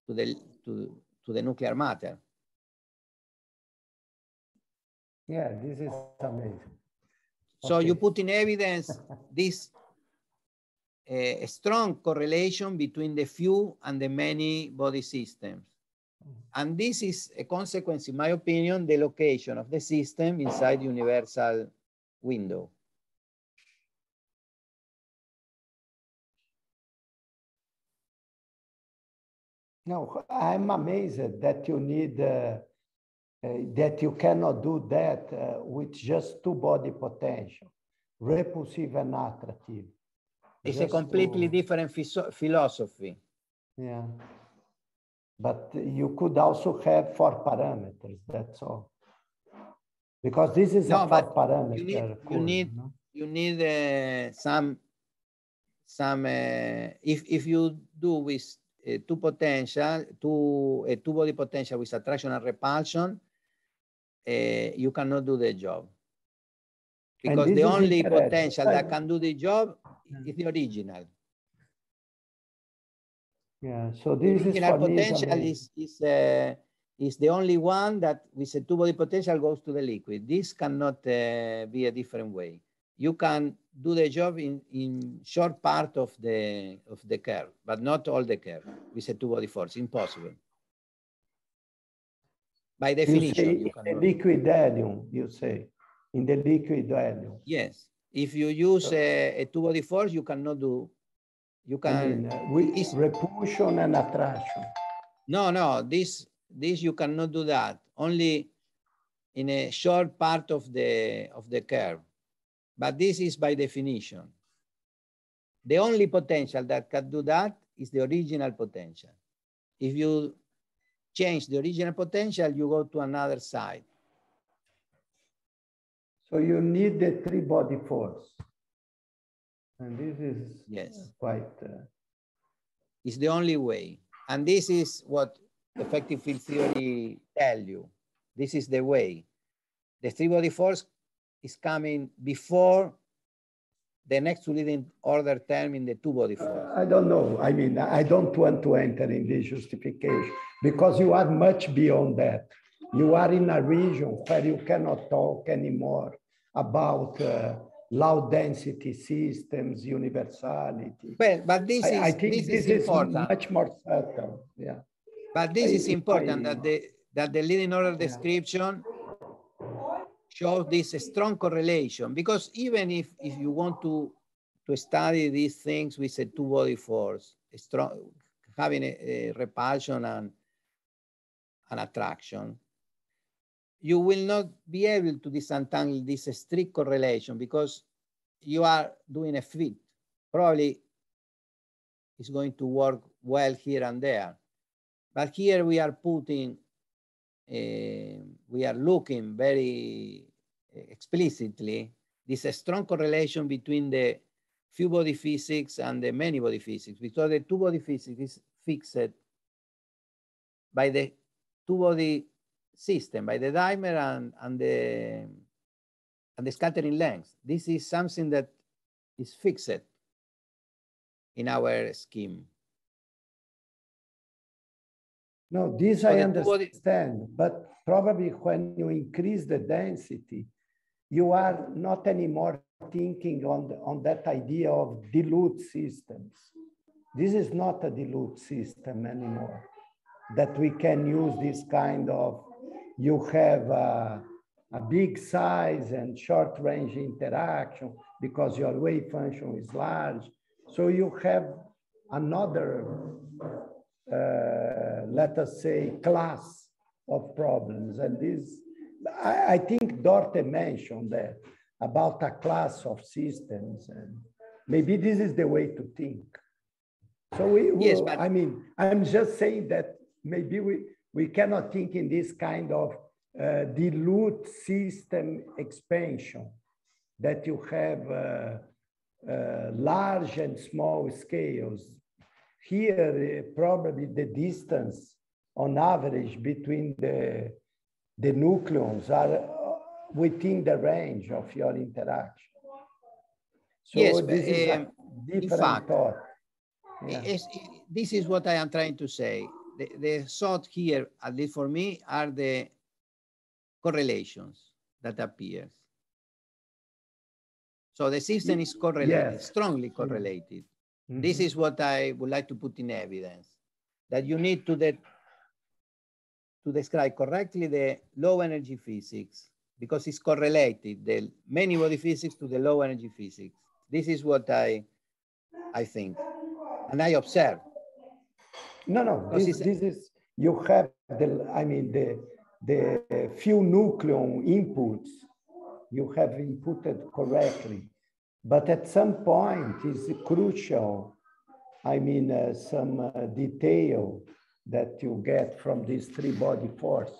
to the, to, to the nuclear matter. Yeah, this is amazing. So okay. you put in evidence <laughs> this uh, strong correlation between the few and the many body systems. Mm-hmm. And this is a consequence, in my opinion, the location of the system inside the universal window. No, I'm amazed that you need, uh, uh, that you cannot do that uh, with just two body potential, repulsive and attractive. It's just a completely to... different philosophy. Yeah. But you could also have four parameters, that's all. Because this is no, a five parameter. You need, you need, no? you need uh, some, some uh, if, if you do with uh, two potential, two, a two body potential with attraction and repulsion, uh, you cannot do the job. Because the only potential that can do the job is the original. Yeah, so this the original is potential is, is, uh, is the only one that with a two body potential goes to the liquid. This cannot uh, be a different way. You can do the job in, in short part of the, of the curve, but not all the curve with a two-body force, impossible. By definition, you, you liquid helium, you say, in the liquid helium. Yes, if you use a, a two-body force, you cannot do, you can... I mean, uh, with repulsion and attraction. No, no, this, this you cannot do that, only in a short part of the, of the curve but this is by definition. The only potential that can do that is the original potential. If you change the original potential, you go to another side. So you need the three body force. And this is yes. quite... Uh... It's the only way. And this is what effective field theory tell you. This is the way. The three body force is coming before the next leading order term in the two-body form? Uh, I don't know. I mean, I don't want to enter in this justification because you are much beyond that. You are in a region where you cannot talk anymore about uh, low density systems, universality. Well, but this is, I think this, this is, is, important. much more certain, yeah. But this I, is important that the, that the leading order description yeah shows this strong correlation because even if, if you want to, to study these things with a two-body force, a strong, having a, a repulsion and an attraction, you will not be able to disentangle this strict correlation because you are doing a fit. Probably it's going to work well here and there. But here we are putting Eh, we are looking very eh, explicitly this strong correlation between the few body physics and the many body physics because the two body physics is fixed by the two body system, by the dimer and, and, the, and the scattering length. This is something that is fixed in our scheme. No, this I understand, but probably when you increase the density, you are not anymore thinking on, the, on that idea of dilute systems. This is not a dilute system anymore, that we can use this kind of, you have a, a big size and short range interaction because your wave function is large. So you have another uh, let us say, class of problems. And this, I, I, think Dorte mentioned that about a class of systems. And maybe this is the way to think. So we, we yes, I mean, I'm just saying that maybe we, we cannot think in this kind of uh, dilute system expansion that you have uh, uh, large and small scales, here, uh, probably the distance on average between the, the nucleons are uh, within the range of your interaction. So yes, this is um, different fact, thought. Yeah. this is what I am trying to say. The, the thought here, at least for me, are the correlations that appears. So the system is correlated, yes. strongly correlated. -hmm. This mm-hmm. is what I would like to put in evidence, that you need to, de to describe correctly the low energy physics because it's correlated, the many body physics to the low energy physics. This is what I, I think, and I observe. No, no, this, this is, you have the, I mean, the, the few nucleon inputs you have inputted correctly. But at some point, it's crucial. I mean, uh, some uh, detail that you get from this three body force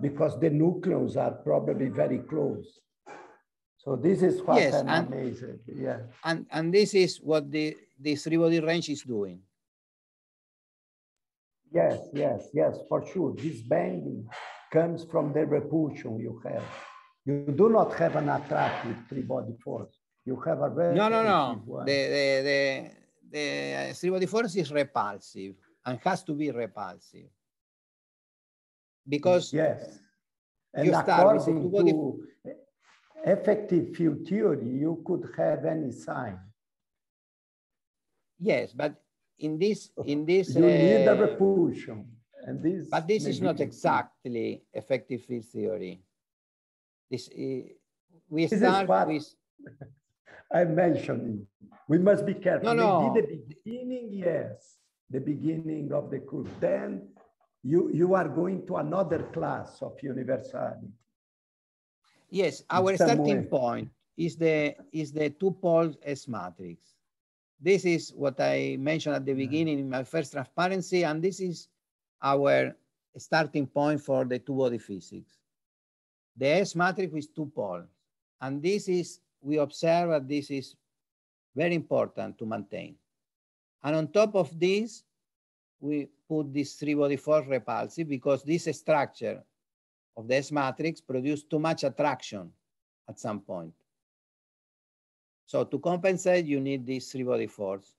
because the nucleons are probably very close. So this is what yes, I'm and, Yeah. And, and this is what the, the three body range is doing. Yes, yes, yes, for sure. This bending comes from the repulsion you have. You do not have an attractive three body force. You have a very No, no, no. The, the, the, the free uh, force is repulsive and has to be repulsive. Because yes. And you start with body to effective field theory, you could have any sign. Yes, but in this, in <laughs> this, you uh, need a uh, repulsion, and this. But this is not exactly effective field theory. This uh, we this start with <laughs> I'm mentioning. We must be careful. No, no. Maybe the beginning, yes, the beginning of the course. Then you, you are going to another class of universality. Yes, our starting way. point is the is the two poles S matrix. This is what I mentioned at the beginning in my first transparency, and this is our starting point for the two-body physics. The S matrix with two poles, and this is we observe that this is very important to maintain. And on top of this, we put this three body force repulsive because this structure of the S matrix produces too much attraction at some point. So to compensate, you need this three body force.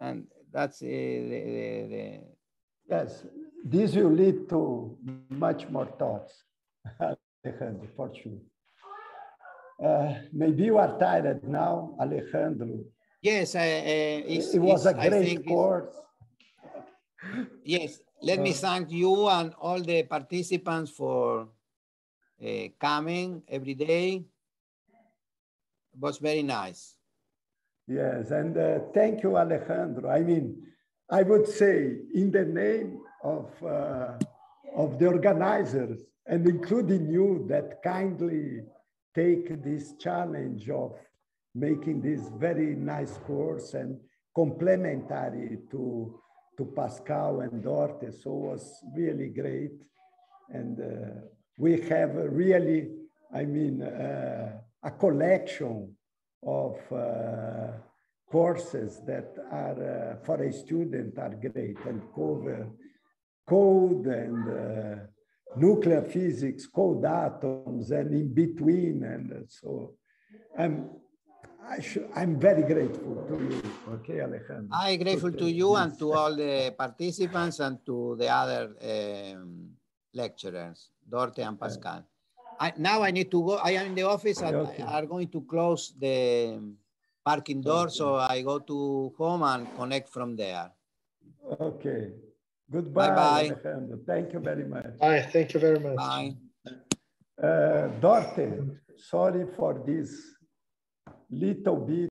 And that's uh, the, the, the, Yes, this will lead to much more thoughts, for sure. Uh, maybe you are tired now, Alejandro. Yes, uh, it was a great course. yes, let uh, me thank you and all the participants for uh, coming every day. It was very nice. Yes, and uh, thank you, Alejandro. I mean, I would say in the name of, of the organizers and including you that kindly take this challenge of making this very nice course and complementary to, to Pascal and Dorte. So it was really great. And uh, we have really, I mean, uh, a collection of uh, courses that are, uh, for a student, are great and cover code and uh, nuclear physics, cold atoms, and in between. And so I'm, I should, I'm very grateful to you. Okay, Alejandro. I'm grateful to you and to all the participants and to the other um, lecturers, Dorte and Pascal. I, now I need to go. I am in the office and okay. are going to close the parking door, okay. so I go to home and connect from there. Okay. Goodbye, Bye-bye. Thank you very much. Bye. Thank you very much. Bye. Uh, Dorte, sorry for this little bit.